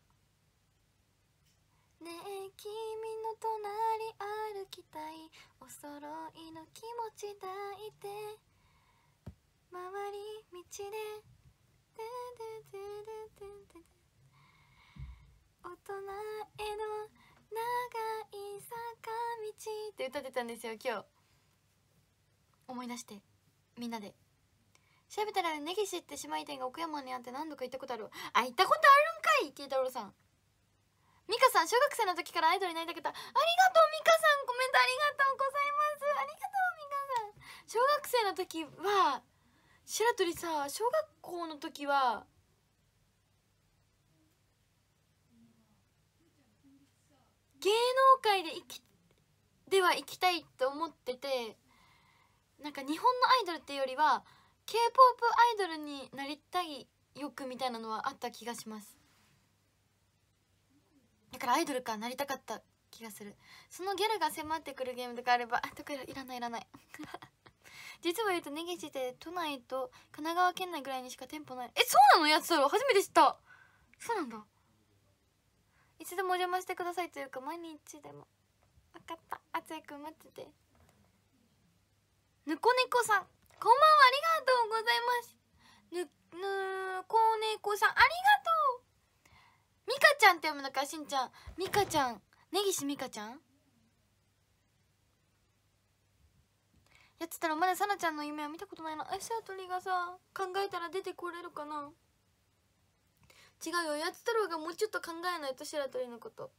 ねえ君の隣歩きたいお揃いの気持ち抱いて回り道で大人への長い坂道って歌ってたんですよ今日思い出してみんなで調べたら根岸って姉妹店が奥山にあって何度か行ったことあるあ行ったことあるんかい慶太郎さんミカさん小学生の時からアイドルになりたかったありがとうミカさんコメントありがとうございますありがとうミカさん小学生の時は白鳥さ小学校の時は芸能界で生きでは行きたいと思っててなんか日本のアイドルっていうよりは k p o p アイドルになりたい欲みたいなのはあった気がしますだからアイドルかなりたかった気がするそのギャルが迫ってくるゲームとかあればとかいらないいらない 実は言うとネギ岸て都内と神奈川県内ぐらいにしか店舗ないえそうなのやつだろ初めて知ったそうなんだいつでもお邪魔してくださいというか毎日でも分かったあつやくん待っててぬこねこさんこんばんはありがとうございますぬぬこねこさんありがとうミカちゃんって読むのかしんちゃんミカちゃん根岸ミカちゃんやってたらまださなちゃんの夢は見たことないなシさとりがさ考えたら出てこれるかな違うよやつ太郎がもうちょっと考えないと白鳥のこと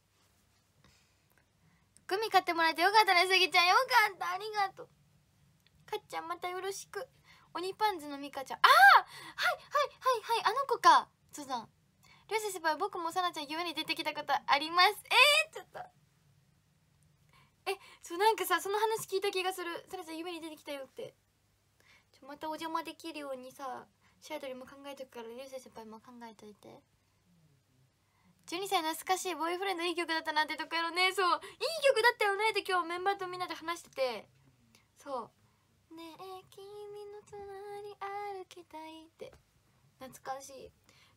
グミ買ってもらえてよかったねすぎちゃんよかったありがとうかっちゃんまたよろしく鬼パンツのみかちゃんああはいはいはいはいあの子かスさん。両親先輩僕もさなちゃん夢に出てきたことありますえー、ちょっとえそうなんかさその話聞いた気がするさなちゃん夢に出てきたよってちょまたお邪魔できるようにさシアトーも考えとくからせい先輩も考えといて12歳懐かしいボーイフレンドいい曲だったなってとこやろねそういい曲だったよねって今日メンバーとみんなで話しててそう「ねえ君の隣歩きたい」って懐かしい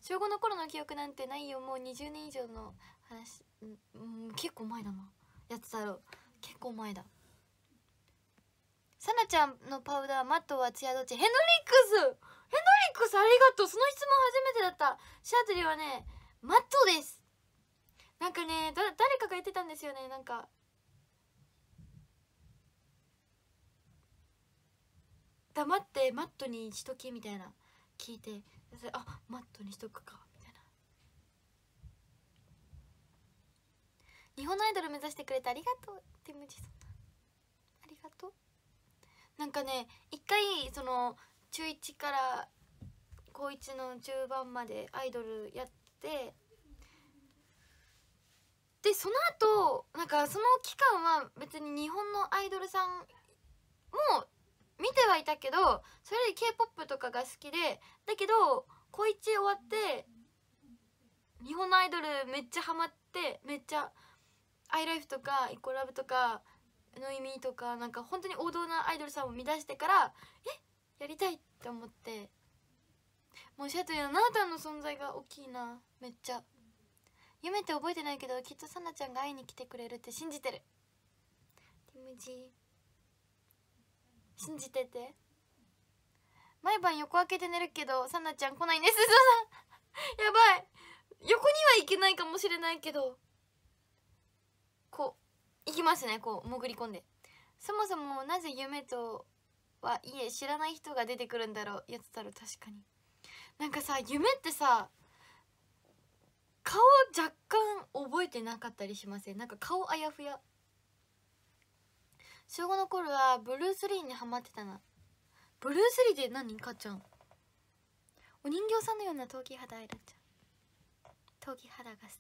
小5の頃の記憶なんてないよもう20年以上の話うん結構前だなやってたろう結構前ださなちゃんのパウダーマットはツヤどっちヘンドリックスヘンドリックスありがとうその質問初めてだったシャートリーはねマットですなんかね誰かが言ってたんですよねなんか黙ってマットにしとけみたいな聞いてあマットにしとくかみたいな日本のアイドル目指してくれてありがとうって無事そんなありがとうなんかね一回その中1から高1の中盤までアイドルやってでその後なんかその期間は別に日本のアイドルさんも見てはいたけどそれより k p o p とかが好きでだけど高1終わって日本のアイドルめっちゃハマってめっちゃ「ILIFE」とか「イコラブ」とか「の意味」とかなんか本当に王道なアイドルさんを見出してからえやりたいって思ってもうシャトルのなあたんの存在が大きいなめっちゃ夢って覚えてないけどきっとさなちゃんが会いに来てくれるって信じてるティムジー信じてて毎晩横開けて寝るけどさなちゃん来ないねすずさんやばい横には行けないかもしれないけどこう行きますねこう潜り込んでそもそもなぜ夢とはいえ知らない人が出てくるんだろうやってたら確かになんかさ夢ってさ顔若干覚えてなかったりしませんなんか顔あやふや小5の頃はブルース・リーにハマってたなブルース・リーって何かちゃんお人形さんのような陶器肌アイラちゃん陶器肌が好き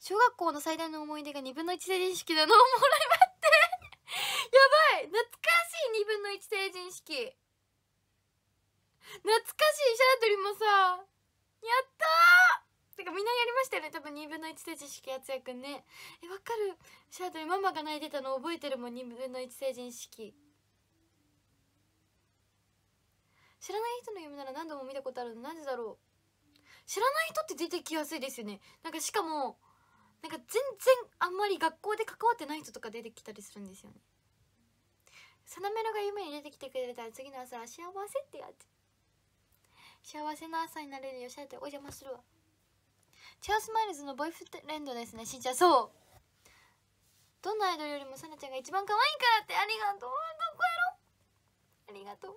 小学校の最大の思い出が2分の1成人式だのおもろい待ってやばい懐かしい2分の1成人式懐かしいシャラトリもさやったーてかみんなやりましたよね多分2分の1成人式やつやくんねえわかるシャドウママが泣いてたの覚えてるもん2分の1成人式知らない人の夢なら何度も見たことあるのなぜだろう知らない人って出てきやすいですよねなんかしかもなんか全然あんまり学校で関わってない人とか出てきたりするんですよねサナメロが夢に出てきてくれたら次の朝は幸せってやつ幸せな朝になれるよシャドウお邪魔するわチャースマイルズのボイフレンドですねしんちゃんそうどんなアイドルよりもさなちゃんが一番可愛いからってありがとうどこやろありがとう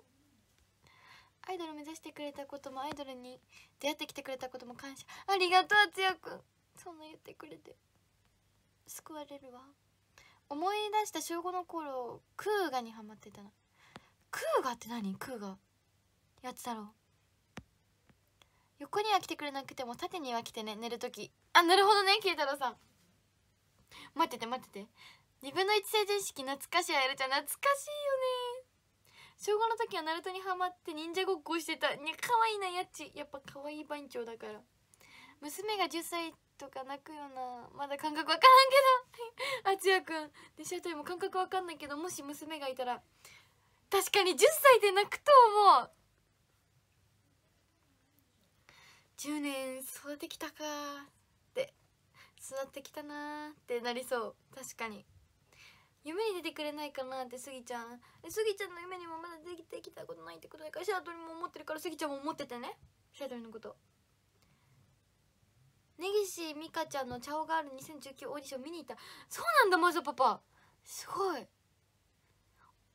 アイドル目指してくれたこともアイドルに出会ってきてくれたことも感謝ありがとうつやくんそんな言ってくれて救われるわ思い出した小5の頃クーガにハマってたなクーガって何クーガやってたろう横には来てくれなくても縦には来てね寝る時あなるほどね桂太郎さん待ってて待ってて2分の1成人式懐かしいあやるちゃん懐かしいよね小5の時はナルトにハマって忍者ごっこしてたにかわいいなやっちやっぱかわいい番長だから娘が10歳とか泣くよなまだ感覚わからんけどあつやくんでシャトイも感覚わかんないけどもし娘がいたら確かに10歳で泣くと思う10年育てきたかって育ってきたなってなりそう確かに夢に出てくれないかなってスギちゃんスギちゃんの夢にもまだできてきたことないってことだからシャドルも思ってるからスギちゃんも思っててねシャドルのこと根岸美香ちゃんの「チャオガール2019」オーディション見に行ったそうなんだマジパパすごい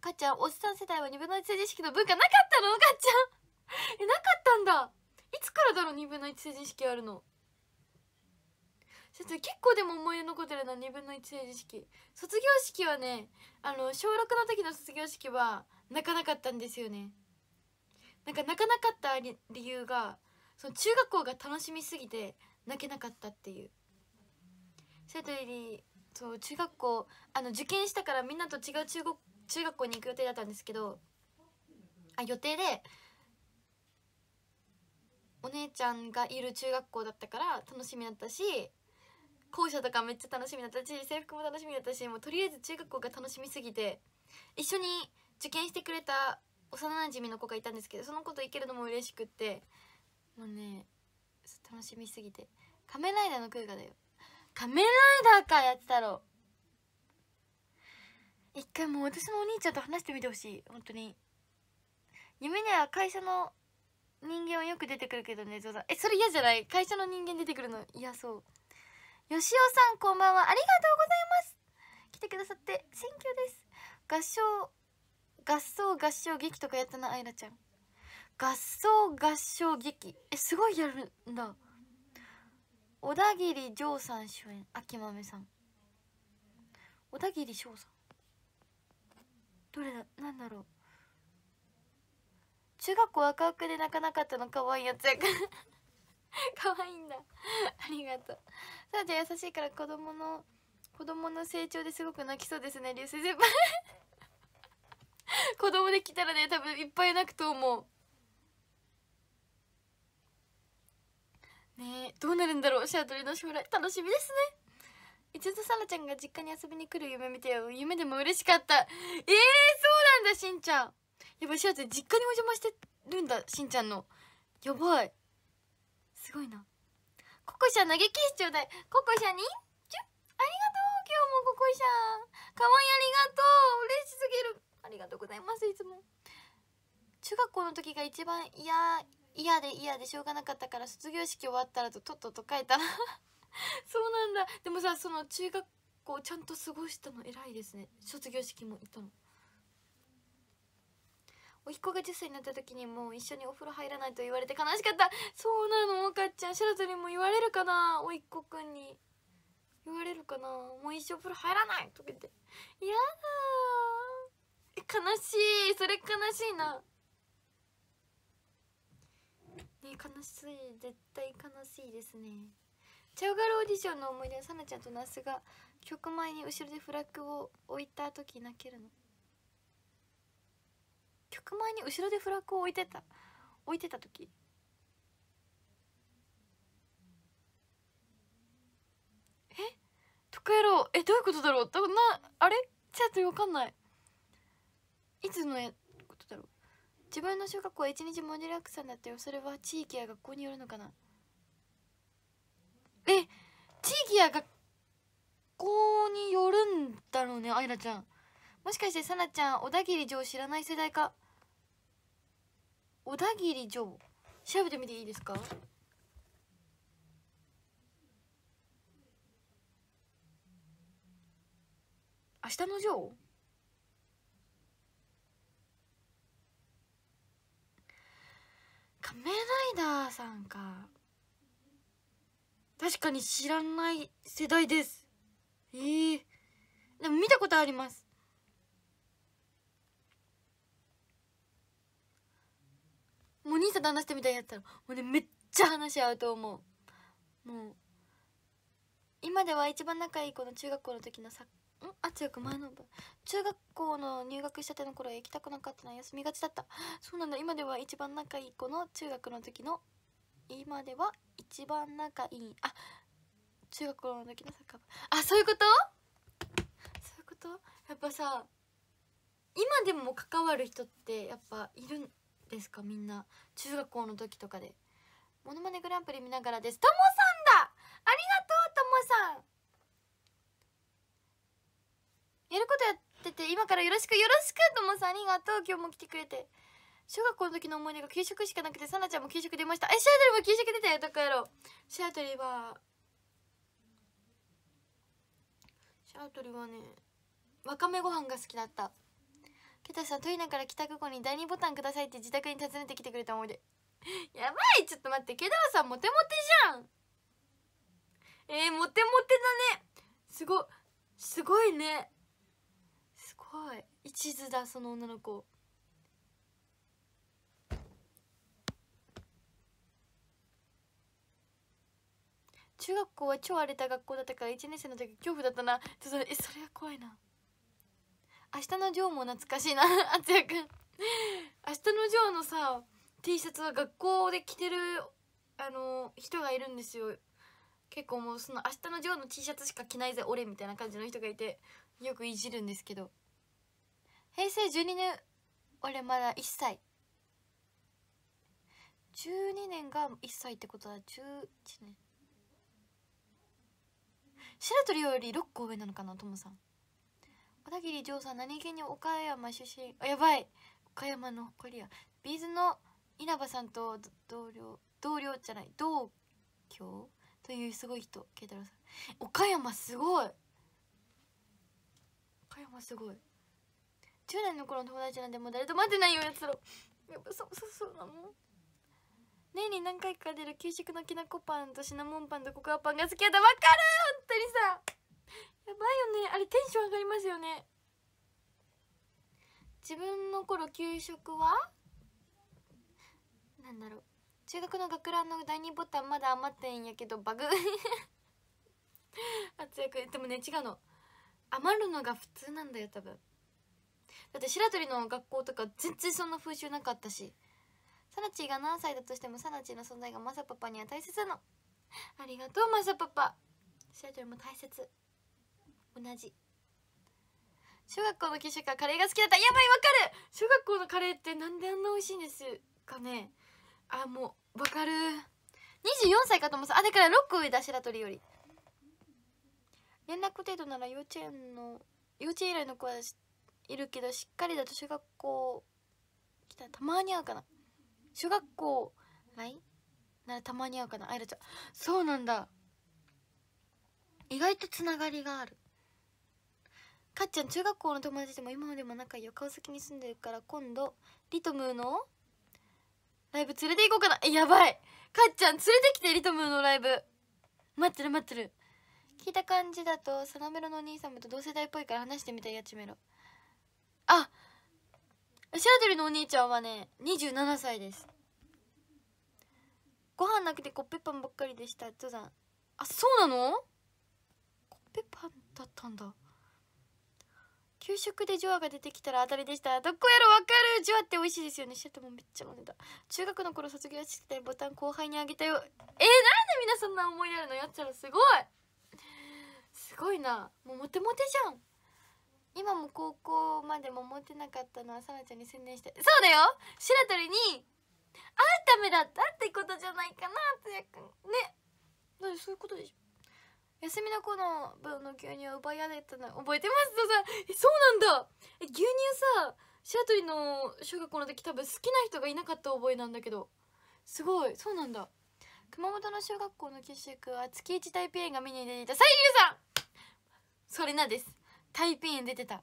かっちゃんおっさん世代は2分の1知識の文化なかったのかっちゃんえなかったんだつからだろう2分の1成人式あるの結構でも思い出残ってるな2分の1成人式卒業式はねあの小6の時の卒業式は泣かなかったんですよねなんか泣かなかった理由がその中学校が楽しみすぎて泣けなかったっていうそれとりそう中学校あの受験したからみんなと違う中学校に行く予定だったんですけどあ予定でお姉ちゃんがいる中学校だったから楽しみだったし校舎とかめっちゃ楽しみだったし制服も楽しみだったしもうとりあえず中学校が楽しみすぎて一緒に受験してくれた幼なじみの子がいたんですけどその子と行けるのも嬉しくってもうね楽しみすぎて「仮面ライダーの空ガだよ」「仮面ライダーかやってたろ」一回もう私のお兄ちゃんと話してみてほしい本当に夢には会社の人間はよく出てくるけどねさんえそれ嫌じゃない会社の人間出てくるの嫌そう吉尾さんこんばんはありがとうございます来てくださって選挙です合唱合奏合唱劇とかやったなあいらちゃん合奏合唱劇えすごいやるんだ小田切丈さん主演秋豆さん小田切翔さんどれだなんだろう中学校若クで泣かなかったの可愛いやつやから 可愛いんだありがとうさあじゃあ優しいから子供の子供の成長ですごく泣きそうですね流星先輩 子供できたらね多分いっぱい泣くと思うねどうなるんだろうシャトルの将来楽しみですね一途さらちゃんが実家に遊びに来る夢見てよ夢でも嬉しかったええー、そうなんだしんちゃんやばいしらちゃん実家にお邪魔してるんだしんちゃんのやばいすごいなココシャ投げキスちょうだいココシャにちゅありがとう今日もココシャかわいいありがとう嬉しすぎるありがとうございますいつも中学校の時が一番嫌嫌で嫌でしょうがなかったから卒業式終わったらととっとと書いた そうなんだでもさその中学校ちゃんと過ごしたの偉いですね卒業式も行ったのお彦が10歳になった時にもう一緒にお風呂入らないと言われて悲しかったそうなのかっちゃんシャラトにも言われるかなおいっ子くんに言われるかなもう一生お風呂入らないとか言ってやだ悲しいそれ悲しいなね悲しい絶対悲しいですねチャオガルオーディションの思い出はさなちゃんと那須が曲前に後ろでフラッグを置いた時泣けるの曲前に後ろでフラッグを置いてた置いてた時えとかやろうえどういうことだろうだなあれちょっと分かんないいつのやことだろう自分の小学校は一日盛りだくさんだったよそれは地域や学校によるのかなえ地域や学校によるんだろうねあいらちゃんもしかしてさなちゃん小田切城知らない世代か小田切城調べてみていいですか明日の城仮面ライダーさんか確かに知らない世代ですええー、でも見たことありますもう兄さんと話してみたいやったらもうねめっちゃ話し合うと思うもう今では一番仲いい子の中学校の時のさんあ強く前の分中学校の入学したての頃へ行きたくなかったのは休みがちだったそうなんだ今では一番仲いい子の中学の時の今では一番仲いいあ中学校の時のサッカー部あそういうことそういうことやっぱさ今でも関わる人ってやっぱいるですかみんな中学校の時とかでモノマネグランプリ見ながらですともさんだありがとうともさんやることやってて今からよろしくよろしくともさんありがとう今日も来てくれて小学校の時の思い出が給食しかなくてさなちゃんも給食出ましたえシアトルも給食出たよどこやろシアトルはシアトルはねわかめご飯が好きだったペタさんトイナから帰宅後に第2ボタンくださいって自宅に訪ねてきてくれた思い出 やばいちょっと待ってケダワさんモテモテじゃんえー、モテモテだねすごすごいねすごい一途だその女の子中学校は超荒れた学校だったから1年生の時恐怖だったなっえそれは怖いな明日のジョーも懐かしいなあつやくん明日のジョーのさ T シャツは学校で着てるあの人がいるんですよ結構もうその「明日のジョー」の T シャツしか着ないぜ俺みたいな感じの人がいてよくいじるんですけど平成12年俺まだ1歳12年が1歳ってことは11年白鳥より6個上なのかなともさん片桐丈さん何気に岡山出身あやばい岡山の誇りやビーズの稲葉さんと同僚同僚じゃない同郷というすごい人慶太郎さん岡山すごい岡山すごい10の頃の友達なんでも誰と待ってないよやつらやっぱそうそうそうなの年に何回か出る給食のきなこパンとシナモンパンとココアパンが好きやったわかる本当にさやばいよねあれテンション上がりますよね自分の頃給食はなんだろう中学の学ランの第2ボタンまだ余ってんやけどバグ圧力 でもね違うの余るのが普通なんだよ多分だって白鳥の学校とか全然そんな風習なかったしサナチが何歳だとしてもサナチの存在がマサパパには大切なのありがとうマサパパ白鳥も大切同じ小学校の給食はカレーが好きだったやばいわかる小学校のカレーってなんであんな美味しいんですかねあもうわかる24歳かと思ったあだから6個上だ白鳥より連絡程度なら幼稚園の幼稚園以来の子はいるけどしっかりだと小学校来たたまに会うかな小学校来ならたまに会うかなあいらちゃんそうなんだ意外とつながりがあるかっちゃん中学校の友達でも今までも仲いいお川崎に住んでるから今度リトムーのライブ連れて行こうかなえやばいかっちゃん連れてきてリトムーのライブ待ってる待ってる聞いた感じだとサナメロのお兄さんと同世代っぽいから話してみたいやちめろあシャドルのお兄ちゃんはね27歳ですご飯なくてコッペパンばっかりでした登山あそうなのコッペパンだったんだ給食でジョアが出てきたら当たりでしたどこやろわかるジョアって美味しいですよねシャトもめっちゃ真似だ中学の頃卒業式でボタン後輩にあげたよえー、なんでみんなそんな思いやるのやっちゃらすごいすごいなもうモテモテじゃん今も高校までもモテなかったのはさなちゃんに専念してそうだよ白鳥に会うためだったってことじゃないかなつやくんねだそういうことでしょ休みの子の分の牛乳を奪い上げたの覚えてますとさそうなんだえ牛乳さ白鳥の小学校の時多分好きな人がいなかった覚えなんだけどすごいそうなんだ熊本の小学校の給食は月1タイピエンが見に出ていた西流さんそれなですタイピーエン出てた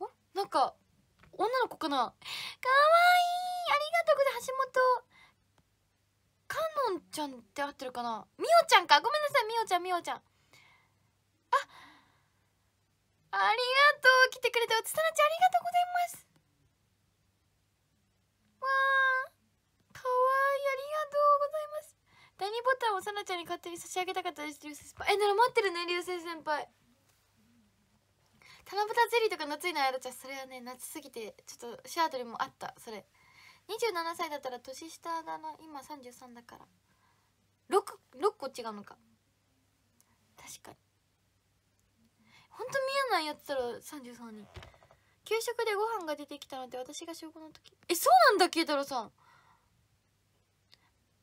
おなんか女の子かなかわいいありがとうございます橋本かのんちゃんって合ってるかなみおちゃんかごめんなさいみおちゃんみおちゃんあありがとう来てくれておつたなちゃんありがとうございますわあかわいいありがとうございます第2ボタンをさなちゃんに勝手に差し上げたかったです流星先輩えなら待ってるね流星先輩七夕ゼリーとか夏いならじゃそれはね夏すぎてちょっとシアトルもあったそれ27歳だったら年下だな今33だから 6, 6個違うのか確かにほんと見えないやつたら33人給食でご飯が出てきたのって私が小5の時えそうなんだ慶太郎さん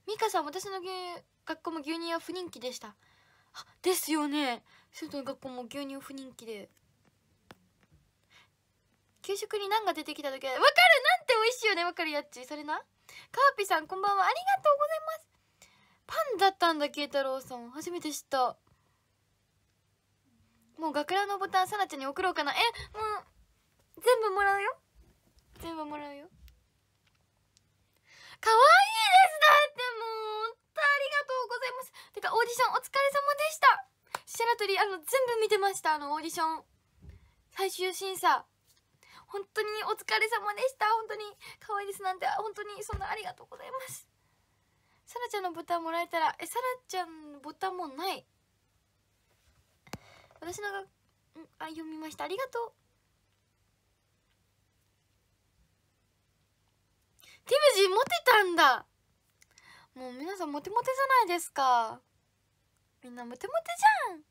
美香さん私の学校も牛乳は不人気でしたあですよね生徒の学校も牛乳不人気で給食に何が出てきた時は分かるって美味しいよねわかるやっちそれなカーピさんこんばんはありがとうございますパンだったんだ慶太郎さん初めて知ったもう学ランのボタンさなちゃんに送ろうかなえもう全部もらうよ全部もらうよ可愛いですだってもうありがとうございますてかオーディションお疲れ様でした白鳥あの全部見てましたあのオーディション最終審査本当にお疲れ様でした本当に可愛いですなんて本当にそんなありがとうございますさらちゃんのボタンもらえたらえさらちゃんのボタンもない私のがんあ読みましたありがとうティムジーモテたんだもう皆さんモテモテじゃないですかみんなモテモテじゃん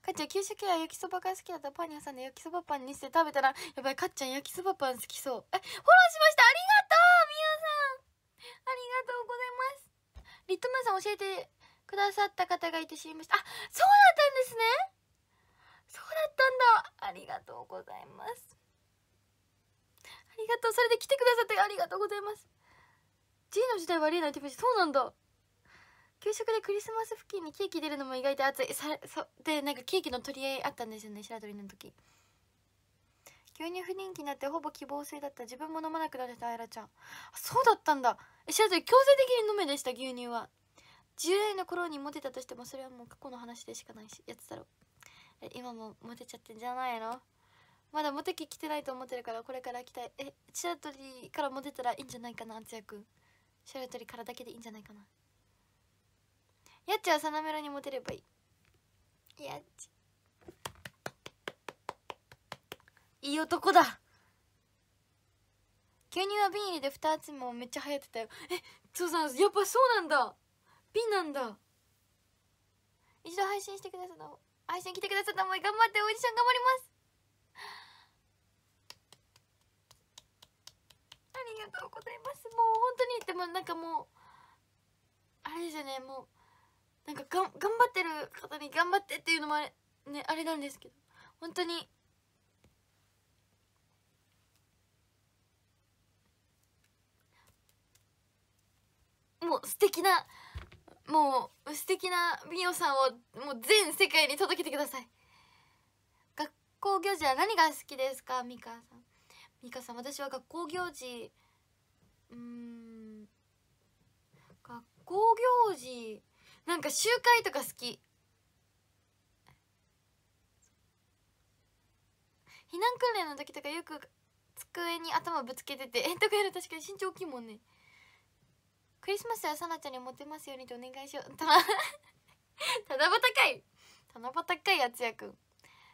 かっちゃん給食や焼きそばが好きだったパン屋さんで焼きそばパンにして食べたらやばいかっちゃん焼きそばパン好きそうえフォローしましたありがとうみおさんありがとうございますリットマンさん教えてくださった方がいて知りましたあそうだったんですねそうだったんだありがとうございますありがとうそれで来てくださってありがとうございます G の時代悪いなってそうなんだ給食でクリスマス付近にケーキ出るのも意外と熱いさそでなんかケーキの取り合いあったんですよね白鳥の時牛乳不人気になってほぼ希望性だった自分も飲まなくなってたあやらちゃんそうだったんだえ白鳥強制的に飲めでした牛乳は10代の頃にモテたとしてもそれはもう過去の話でしかないしやつだろ今もモテちゃってんじゃないのまだモテ期来てないと思ってるからこれから来たいえ白鳥からモテたらいいんじゃないかなつやくん白鳥からだけでいいんじゃないかなやっちはサナメロにモテればいいやっちいい男だ牛乳は瓶入りで2つもめっちゃ流行ってたよえっそうさんやっぱそうなんだ瓶なんだ一度配信してくださった配信来てくださったもう頑張ってオーディション頑張りますありがとうございますもう本当にでもなんかもうあれですよねもうなんかがん頑張ってる方に頑張ってっていうのもあれ,、ね、あれなんですけど本当にもう素敵なもう素敵な美桜さんをもう全世界に届けてください学校行事は何が好きですか美香さん美香さん私は学校行事うん学校行事なんか集会とか好き避難訓練の時とかよく机に頭ぶつけててえ とかやる確かに身長大きいもんねクリスマスはさなちゃんにモテますようにとお願いしよう たばたかいたばたかいやつやくん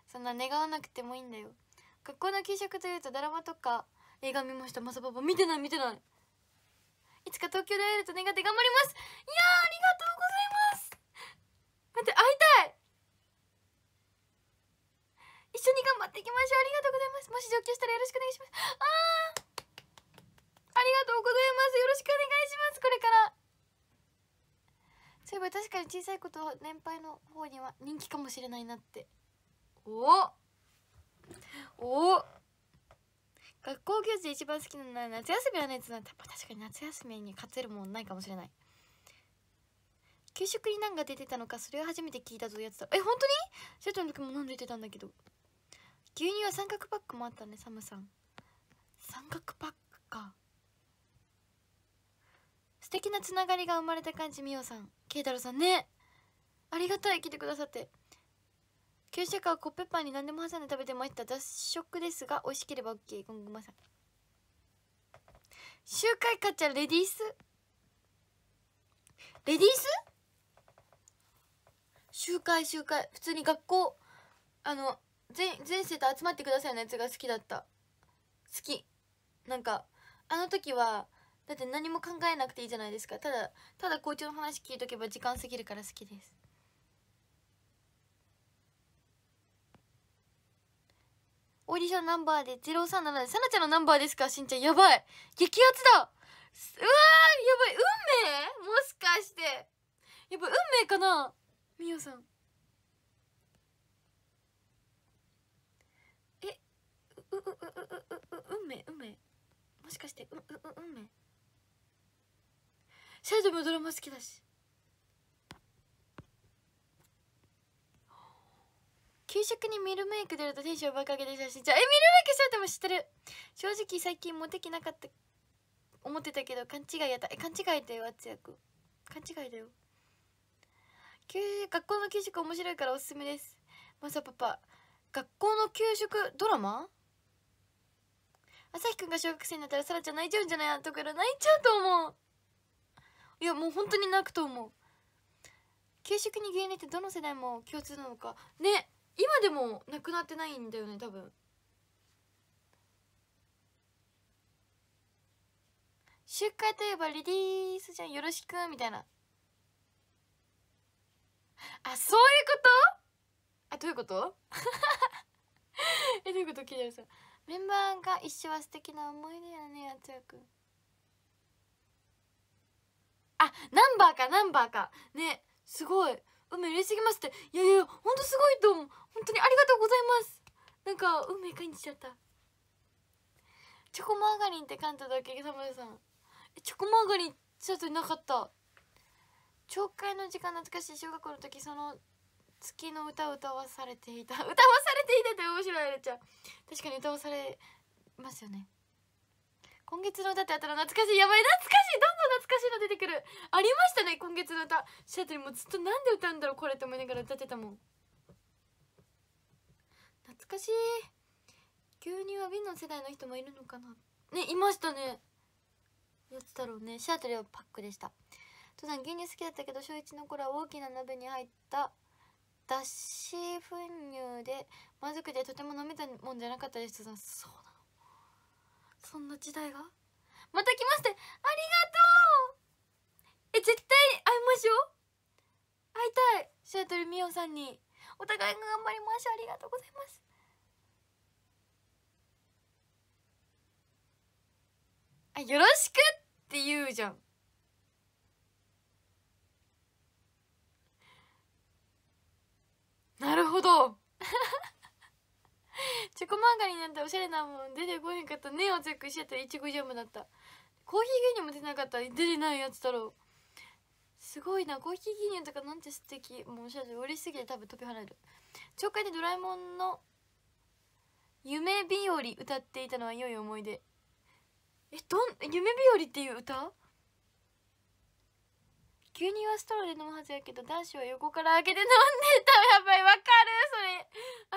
そんな願わなくてもいいんだよ学校の給食というとドラマとか映画見ましたマサパパ見てない見てないいつか東京で会えると願って頑張りますいやありがとうございます待って会いたい一緒に頑張っていきましょうありがとうございますもし上京したらよろしくお願いしますああありがとうございますよろしくお願いしますこれからそういえば確かに小さいこと年配の方には人気かもしれないなっておおおお学校行事で一番好きなのは夏休みはねつなって確かに夏休みに勝てるもんないかもしれない給食に何が出てたのかそれを初めて聞いたぞいうやつえ本当に生徒の時も飲んでてたんだけど牛乳は三角パックもあったねサムさん三角パックか素敵なつながりが生まれた感じみおさん慶太郎さんねありがたい来てくださって給食はコッペパンに何でも挟んで食べてました雑食ですが美味しければ OK ごめんごめんなさい集会かちゃうレディースレディース集会集会普通に学校あの全全生徒集まってくださいのやつが好きだった好きなんかあの時はだって何も考えなくていいじゃないですかただただ校長の話聞いとけば時間過ぎるから好きですオーディションナンバーで0377さなちゃんのナンバーですかしんちゃんやばい激アツだうわーやばい運命もしかしてやっぱ運命かなみよさんえうううううう運命運命もしかしてううう運命シャイドもドラマ好きだし給食にミルメイク出るとテンションばかげで写真ちゃえミルメイクしちゃっても知ってる正直最近モテきなかった思ってたけど勘違いやったえ勘違いだよ圧役勘違いだよ給学校の給食面白いからおすすめですマサパパ学校の給食ドラマ朝日くんが小学生になったらさらちゃん泣いちゃうんじゃないとか泣いちゃうと思ういやもう本当に泣くと思う給食に牛乳ってどの世代も共通なのかね今でもなくなってないんだよね多分集会といえばリリースじゃんよろしくみたいなあそういうことあどういうこと えどういうこと桐山さんメンバーが一緒は素敵な思い出やねやつやくんあナンバーかナンバーかねすごい梅嬉しすぎますっていやいやほんとすごいと思う本当にありがとうございますなんか運命感じちゃったチョコマーガリンっていただけサムさんチョコマーガリンちょっとなかった懲戒の時間懐かしい小学校の時その月の歌を歌わされていた 歌わされていたって面白いあれちゃん確かに歌わされますよね今月の歌ってあったら懐かしいやばい懐かしいどんどん懐かしいの出てくるありましたね今月の歌シャトルもずっとなんで歌うんだろうこれって思いながら歌ってたもん懐かしい牛乳は瓶の世代の人もいるのかなねいましたねやつたろうねシアトルはパックでした父さん牛乳好きだったけど小1の頃は大きな鍋に入った脱脂粉乳でまずくてとても飲めたもんじゃなかったです父さんそうなのそんな時代がまた来ましてありがとうえ絶対会いましょう会いたいシャトルみおさんにお互いが頑張りましょうありがとうございますあよろしくって言うじゃんなるほど チョコマンガになんておしゃれなもん出てこへんかったねをチェックしてたいちごジャムだったコーヒー牛乳も出なかった出てないやつだろうすごいなコーヒー牛乳とかなんて素敵もうおしゃれ嬉しすぎて多分飛び跳ねる超会でドラえもんの「夢日和」歌っていたのは良い思い出えどん夢日和っていう歌牛乳はストローで飲むはずやけど男子は横から開けて飲んでたやばいわか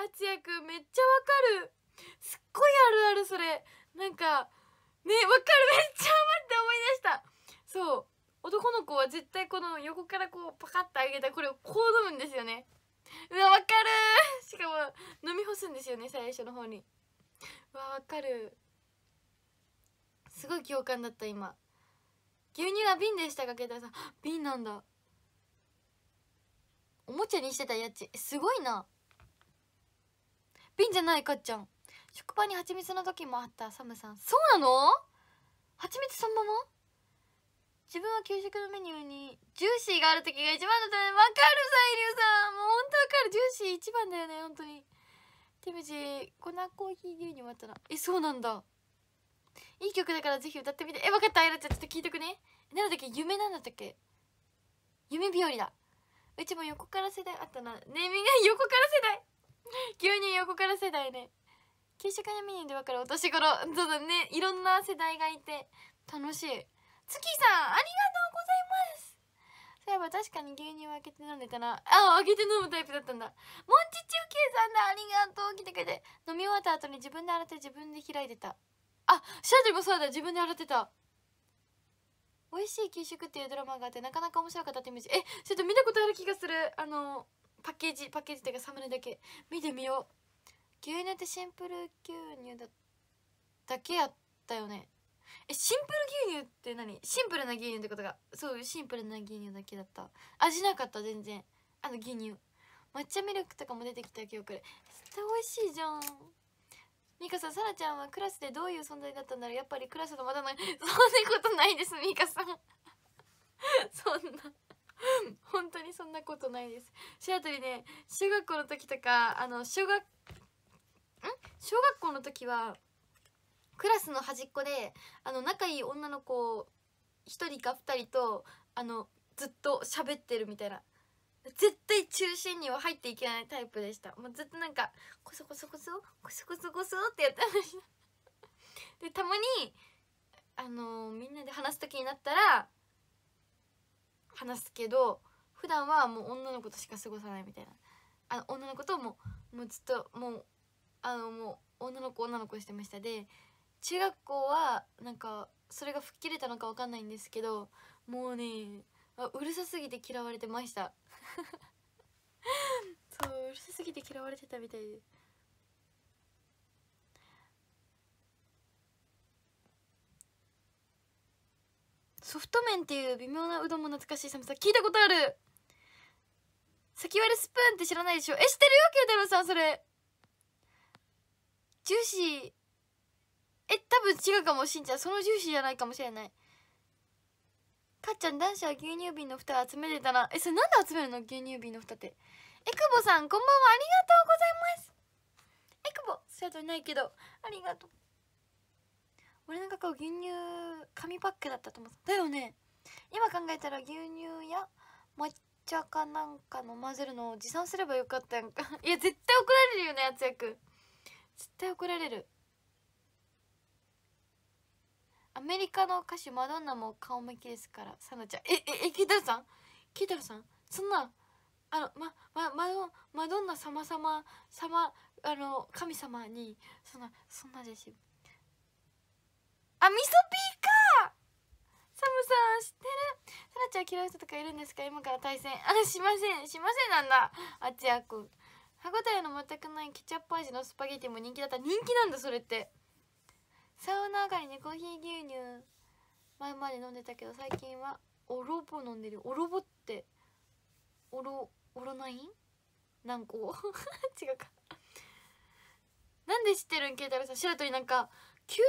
るそれあつやくんめっちゃわかるすっごいあるあるそれなんかねわかるめっちゃ待って思い出したそう男の子は絶対この横からこうパカッて上げたこれをこう飲むんですよねうわわかるしかも飲み干すんですよね最初の方にわわかるすごい共感だった今牛乳は瓶でしたかけたさん瓶なんだおもちゃにしてたやつすごいな瓶じゃないかっちゃん食パンに蜂蜜の時もあったサムさんそうなの蜂蜜そのまま自分は給食のメニューにジューシーがある時が一番だったねわかるさいりゅうさんもうほんとわかるジューシー一番だよね本当にて手じ粉コーヒー牛乳もあったなえそうなんだいい曲だからぜひ歌ってみてえ分かったあやらちゃんちょっと聞いとくねなんだっけ夢なんだったっけ夢日和だうちも横から世代あったなねえみんな横から世代 急に横から世代ね給食やメニューで分かるお年頃そうだねいろんな世代がいて楽しい月さんありがとうございますそういえば確かに牛乳を開けて飲んでたなあ開けて飲むタイプだったんだもんち中継さんだありがとう来てくれて飲み終わった後に自分で洗って自分で開いてたあシャーもそうだ自分で洗ってた美味しい給食っていうドラマがあってなかなか面白かったってイメージえちょっと見たことある気がするあのパッケージパッケージっていうかサムネだけ見てみよう牛乳ってシンプル牛乳だだけやったよねえシンプル牛乳って何シンプルな牛乳ってことがそうシンプルな牛乳だけだった味なかった全然あの牛乳抹茶ミルクとかも出てきた記憶で絶対美味しいじゃんミカさん、サラちゃんはクラスでどういう存在だったんだろうやっぱりクラスのまだない。そんなことないです、ミカさん。そんな。本当にそんなことないです。ト鳥ね、中学校の時とか、あの、小学、ん小学校の時は、クラスの端っこで、あの、仲いい女の子、1人か2人と、あの、ずっと喋ってるみたいな絶対中心には入っていけないタイプでしたもうずっとなんかこそこそこそこそこそこそってやってましたでたまにあのー、みんなで話す時になったら話すけど普段はもう女の子としか過ごさないみたいなあの女の子とももうずっともうあのもう女の子女の子してましたで中学校はなんかそれが吹っ切れたのか分かんないんですけどもうねうるさすぎて嫌われてました そううるさすぎて嫌われてたみたいでソフト麺っていう微妙なうどんも懐かしい寒さ聞いたことある先割れスプーンって知らないでしょえ知ってるよ慶太郎さんそれジューシーえ多分違うかもしんちゃんそのジューシーじゃないかもしれないかっちゃん男子は牛乳瓶の蓋を集めてたなえそれなんで集めるの牛乳瓶の蓋ってえくぼさんこんばんはありがとうございますえくぼやといないけどありがとう俺の学校牛乳紙パックだったと思っただよね今考えたら牛乳や抹茶かなんかの混ぜるのを持参すればよかったやんかいや絶対怒られるよねやつやく絶対怒られるアメリカの歌手マドンナも顔向きですからサナちゃんえええケイタロさんケイタロさんそんなあのままマドマドンナ様様様あの神様にそんなそんなですよあみそピーかサムさん知ってるサナちゃん嫌い人とかいるんですか今から対戦あしませんしませんなんだあちやくん歯応えの全くないケチャップ味のスパゲティも人気だった人気なんだそれってサウナ上がりにコーヒー牛乳前まで飲んでたけど最近はおろぼ飲んでるおろぼっておろおろない何個 違うかなんで知ってるんケイタロさん白鳥なんか給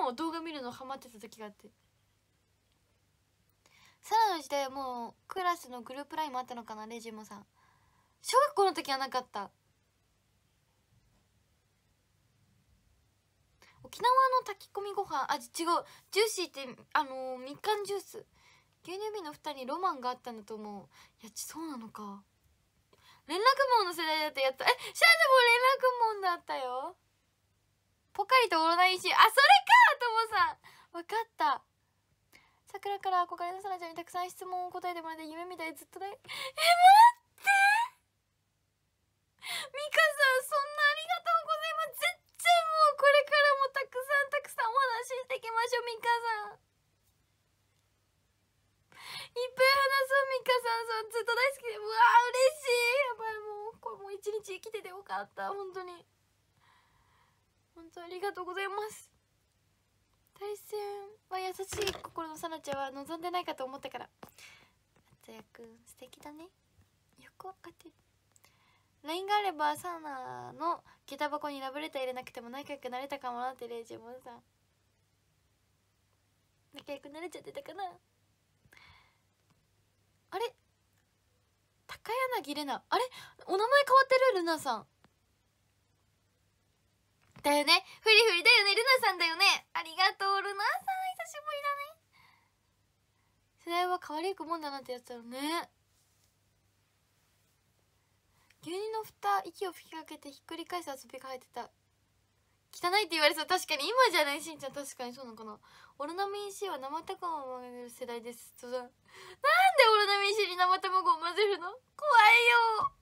食の動画見るのハマってた時があってサラの時代はもうクラスのグループラインもあったのかなレジもさん小学校の時はなかった沖縄の炊き込みご飯あ違うジューシーってあのー、みかんジュース牛乳瓶の蓋にロマンがあったんだと思ういやそうなのか連絡網の世代だったやったえシャーンも連絡網だったよポカリとオロナインシーあそれかともさんわかった桜から憧れのさなちゃんにたくさん質問を答えてもらって夢みたいずっとだえもらったかった本当に本当ありがとうございます対戦は優しい心のさなちゃんは望んでないかと思ったからあつやくん素敵だねよくわかってる LINE があればサウナの下駄箱にラブレター入れなくても仲良くなれたかもなってレイジモンさん仲良くなれちゃってたかなあれ高柳玲奈あれお名前変わってるルナさんだよねフリフリだよねルナさんだよねありがとうルナさん久しぶりだね世代は変わりゆくもんだなってやつだよね牛乳の蓋息を吹きかけてひっくり返す遊びが入ってた汚いって言われそう確かに今じゃないしんちゃん確かにそうなのかなオロナミン C は生卵を混ぜる世代ですそうだなんでオロナミン C に生卵を混ぜるの怖いよ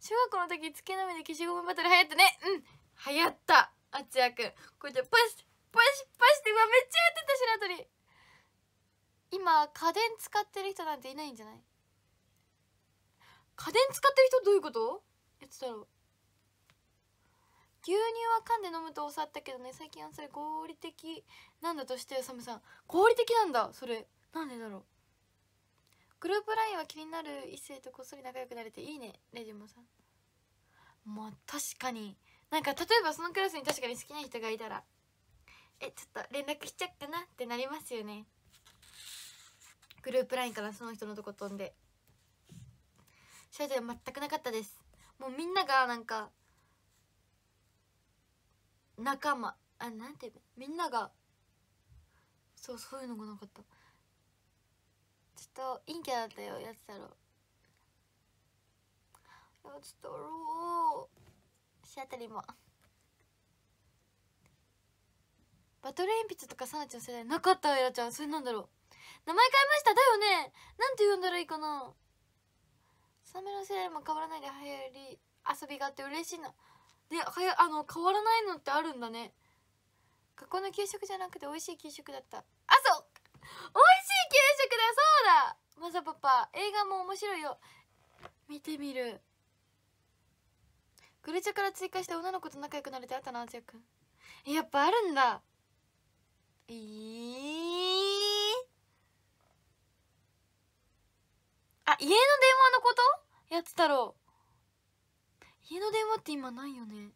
小学校の時つけ鍋で消しゴムバトル流行ったねうん流行ったあつやくんこれでパシパシパシってうわめっちゃやってた白鳥今家電使ってる人なんていないんじゃない家電使ってる人どういうことやつだろう牛乳は噛んで飲むとおさったけどね最近はそれ合理的なんだとしてサムさん合理的なんだそれなんでだろうグループ LINE は気になる異性とこっそり仲良くなれていいねレジモさんまあ確かになんか例えばそのクラスに確かに好きな人がいたらえちょっと連絡しちゃっかなってなりますよねグループ LINE からその人のとこ飛んで正直全くなかったですもうみんながなんか仲間あなんてみんながそうそういうのがなかったちょっと陰キャだったよやつだろうやつだろう日当たりもバトル鉛筆とかさなちゃん世代なかったエラちゃんそれなんだろう名前変えましただよねなんて言うんだろういいかなサメの世代も変わらないで流行り遊びがあって嬉しいなではやあの変わらないのってあるんだね学校の給食じゃなくて美味しい給食だったあそう美味しい給食だそうだマサパパ映画も面白いよ見てみるグルチャから追加して女の子と仲良くなれてあったなあつやくんやっぱあるんだえー、あ家の電話のことやったろう家の電話って今ないよね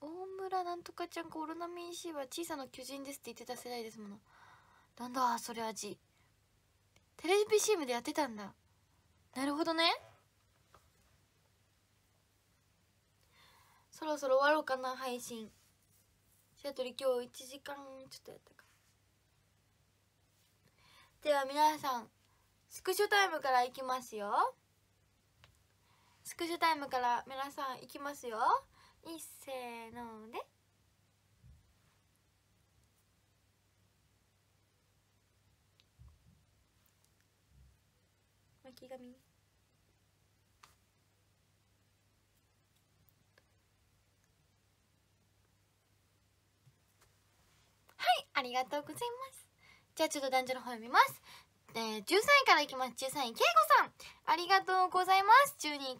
大村なんとかちゃんコオロナミン C は小さな巨人ですって言ってた世代ですものなんだそれ味テレビ CM でやってたんだなるほどねそろそろ終わろうかな配信とり今日1時間ちょっとやったかでは皆さんスクショタイムからいきますよスクショタイムから皆さんいきますよいっせーので巻き髪はいありがとうございますじゃあちょっと男女の方読みますえー、13位からいきます13位けいこさんありがとうございます12位かん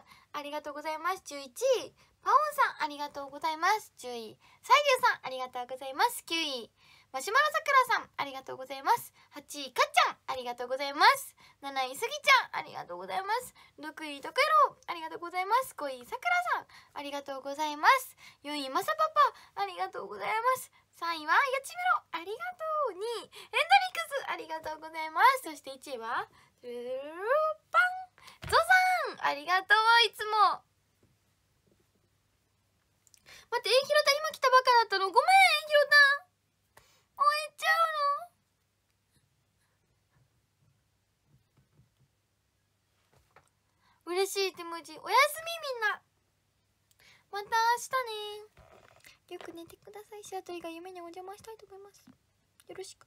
たさんありがとうございます11位パオンさんありがとうございます10位さいりゅうさんありがとうございます9位マシュマロさくらさんありがとうございます8位かっちゃんありがとうございます7位すぎちゃんありがとうございます6位とくろありがとうございます5位さくらさんありがとうございます4位まさパパありがとうございます3位はやちめろありがとうにエンドリックスありがとうございますそして1位はルルパンゾザンありがとういつも待ってえひろた今来たばかだったのごめんえひろた終っちゃうの嬉しい手文字おやすみみんなまた明日ねよく寝てくださいシアトリが夢にお邪魔したいと思いますよろしく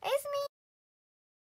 おやすみ